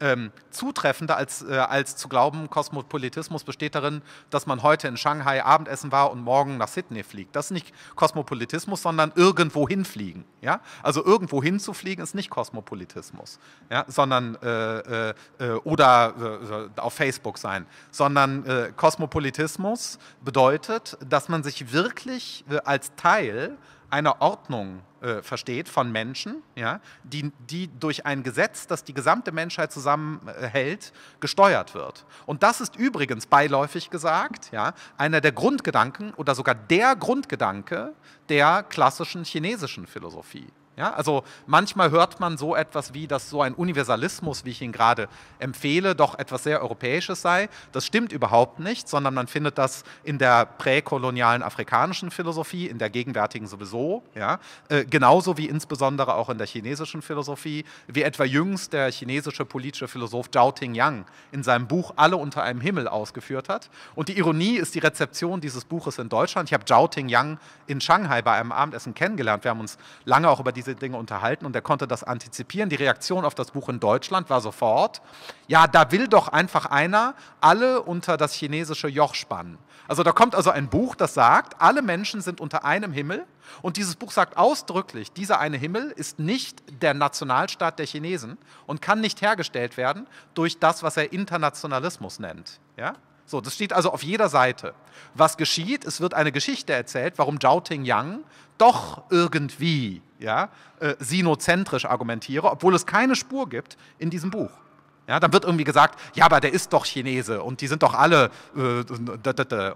ähm, zutreffender als, äh, als zu glauben, Kosmopolitismus besteht darin, dass man heute in Shanghai Abendessen war und morgen nach Sydney fliegt. Das ist nicht Kosmopolitismus, sondern irgendwo hinfliegen. Ja? Also irgendwo hinzufliegen ist nicht Kosmopolitismus, ja? sondern äh, äh, äh oder äh, auf Facebook sein, sondern äh, Kosmopolitismus bedeutet, dass man sich wirklich als Teil einer Ordnung äh, versteht von Menschen, ja, die, die durch ein Gesetz, das die gesamte Menschheit zusammenhält, äh, gesteuert wird. Und das ist übrigens beiläufig gesagt ja, einer der Grundgedanken oder sogar der Grundgedanke der klassischen chinesischen Philosophie. Ja, also manchmal hört man so etwas wie, dass so ein Universalismus, wie ich ihn gerade empfehle, doch etwas sehr Europäisches sei. Das stimmt überhaupt nicht, sondern man findet das in der präkolonialen afrikanischen Philosophie, in der gegenwärtigen sowieso, ja, äh, genauso wie insbesondere auch in der chinesischen Philosophie, wie etwa jüngst der chinesische politische Philosoph Zhao Ting Yang in seinem Buch Alle unter einem Himmel ausgeführt hat. Und die Ironie ist die Rezeption dieses Buches in Deutschland. Ich habe Zhao Ting Yang in Shanghai bei einem Abendessen kennengelernt. Wir haben uns lange auch über diese diese Dinge unterhalten und er konnte das antizipieren. Die Reaktion auf das Buch in Deutschland war sofort, ja, da will doch einfach einer alle unter das chinesische Joch spannen. Also da kommt also ein Buch, das sagt, alle Menschen sind unter einem Himmel und dieses Buch sagt ausdrücklich, dieser eine Himmel ist nicht der Nationalstaat der Chinesen und kann nicht hergestellt werden durch das, was er Internationalismus nennt. Ja? So, das steht also auf jeder Seite. Was geschieht? Es wird eine Geschichte erzählt, warum Zhao Tingyang doch irgendwie ja, äh, sinozentrisch argumentiere, obwohl es keine Spur gibt in diesem Buch. Ja, dann wird irgendwie gesagt, ja, aber der ist doch Chinese und die sind doch alle äh,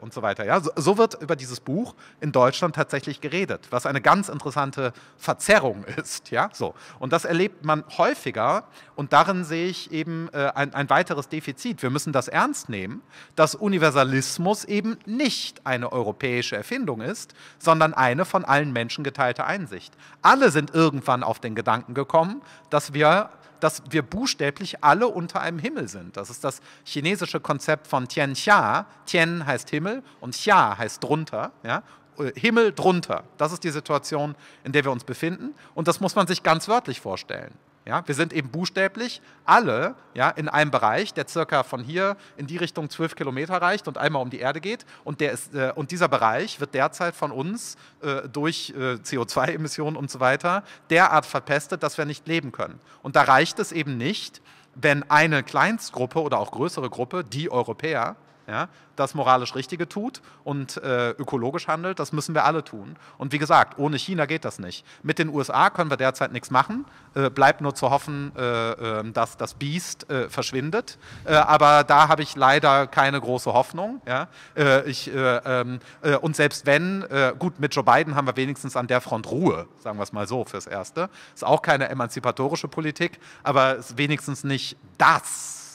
und so weiter. Ja, so, so wird über dieses Buch in Deutschland tatsächlich geredet, was eine ganz interessante Verzerrung ist. Ja, so. Und das erlebt man häufiger und darin sehe ich eben äh, ein, ein weiteres Defizit. Wir müssen das ernst nehmen, dass Universalismus eben nicht eine europäische Erfindung ist, sondern eine von allen Menschen geteilte Einsicht. Alle sind irgendwann auf den Gedanken gekommen, dass wir dass wir buchstäblich alle unter einem Himmel sind. Das ist das chinesische Konzept von Tianxia. Tian heißt Himmel und Xia heißt drunter. Ja? Äh, Himmel drunter. Das ist die Situation, in der wir uns befinden. Und das muss man sich ganz wörtlich vorstellen. Ja, wir sind eben buchstäblich alle ja, in einem Bereich, der circa von hier in die Richtung 12 Kilometer reicht und einmal um die Erde geht. Und, der ist, äh, und dieser Bereich wird derzeit von uns äh, durch äh, CO2-Emissionen und so weiter derart verpestet, dass wir nicht leben können. Und da reicht es eben nicht, wenn eine Kleinstgruppe oder auch größere Gruppe, die Europäer, ja, das moralisch Richtige tut und äh, ökologisch handelt, das müssen wir alle tun. Und wie gesagt, ohne China geht das nicht. Mit den USA können wir derzeit nichts machen, äh, bleibt nur zu hoffen, äh, ähm, dass das Biest äh, verschwindet. Äh, aber da habe ich leider keine große Hoffnung. Ja? Äh, ich, ähm, und selbst wenn, gut, mit Joe Biden haben wir wenigstens an der Front Ruhe, sagen wir es mal so fürs Erste. Ist auch keine emanzipatorische Politik, aber ist wenigstens nicht das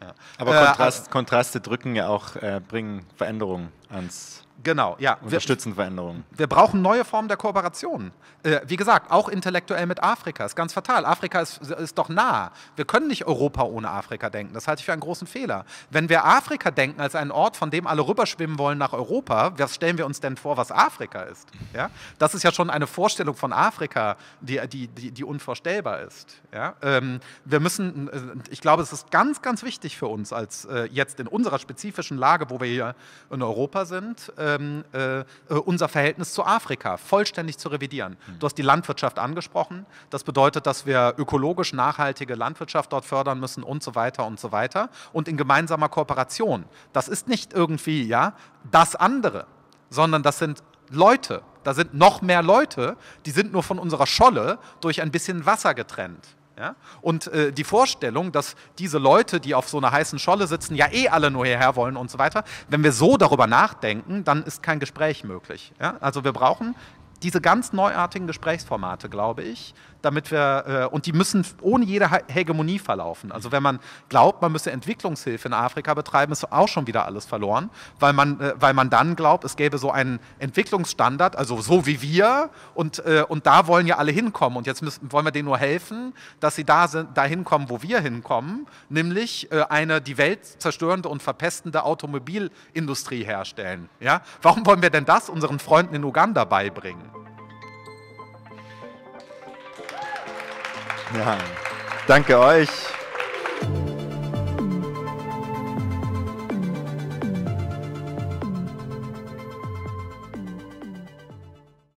ja. Aber äh, Kontrast, also Kontraste drücken ja auch, äh, bringen Veränderungen ans Genau, ja. Unterstützen Veränderungen. Wir brauchen neue Formen der Kooperation. Äh, wie gesagt, auch intellektuell mit Afrika. Ist ganz fatal. Afrika ist, ist doch nah. Wir können nicht Europa ohne Afrika denken. Das halte ich für einen großen Fehler. Wenn wir Afrika denken als einen Ort, von dem alle rüberschwimmen wollen nach Europa, was stellen wir uns denn vor, was Afrika ist? Ja? Das ist ja schon eine Vorstellung von Afrika, die, die, die, die unvorstellbar ist. Ja? Ähm, wir müssen, äh, ich glaube, es ist ganz, ganz wichtig für uns, als äh, jetzt in unserer spezifischen Lage, wo wir hier in Europa sind, äh, ähm, äh, äh, unser Verhältnis zu Afrika vollständig zu revidieren. Mhm. Du hast die Landwirtschaft angesprochen. Das bedeutet, dass wir ökologisch nachhaltige Landwirtschaft dort fördern müssen und so weiter und so weiter. Und in gemeinsamer Kooperation. Das ist nicht irgendwie, ja, das andere, sondern das sind Leute. Da sind noch mehr Leute, die sind nur von unserer Scholle durch ein bisschen Wasser getrennt. Ja? Und äh, die Vorstellung, dass diese Leute, die auf so einer heißen Scholle sitzen, ja eh alle nur hierher wollen und so weiter, wenn wir so darüber nachdenken, dann ist kein Gespräch möglich. Ja? Also wir brauchen diese ganz neuartigen Gesprächsformate, glaube ich, damit wir, äh, und die müssen ohne jede Hegemonie verlaufen. Also wenn man glaubt, man müsse Entwicklungshilfe in Afrika betreiben, ist auch schon wieder alles verloren, weil man, äh, weil man dann glaubt, es gäbe so einen Entwicklungsstandard, also so wie wir, und, äh, und da wollen ja alle hinkommen. Und jetzt müssen, wollen wir denen nur helfen, dass sie da, sind, da hinkommen, wo wir hinkommen, nämlich äh, eine die Welt zerstörende und verpestende Automobilindustrie herstellen. Ja? Warum wollen wir denn das unseren Freunden in Uganda beibringen? Ja. Danke euch.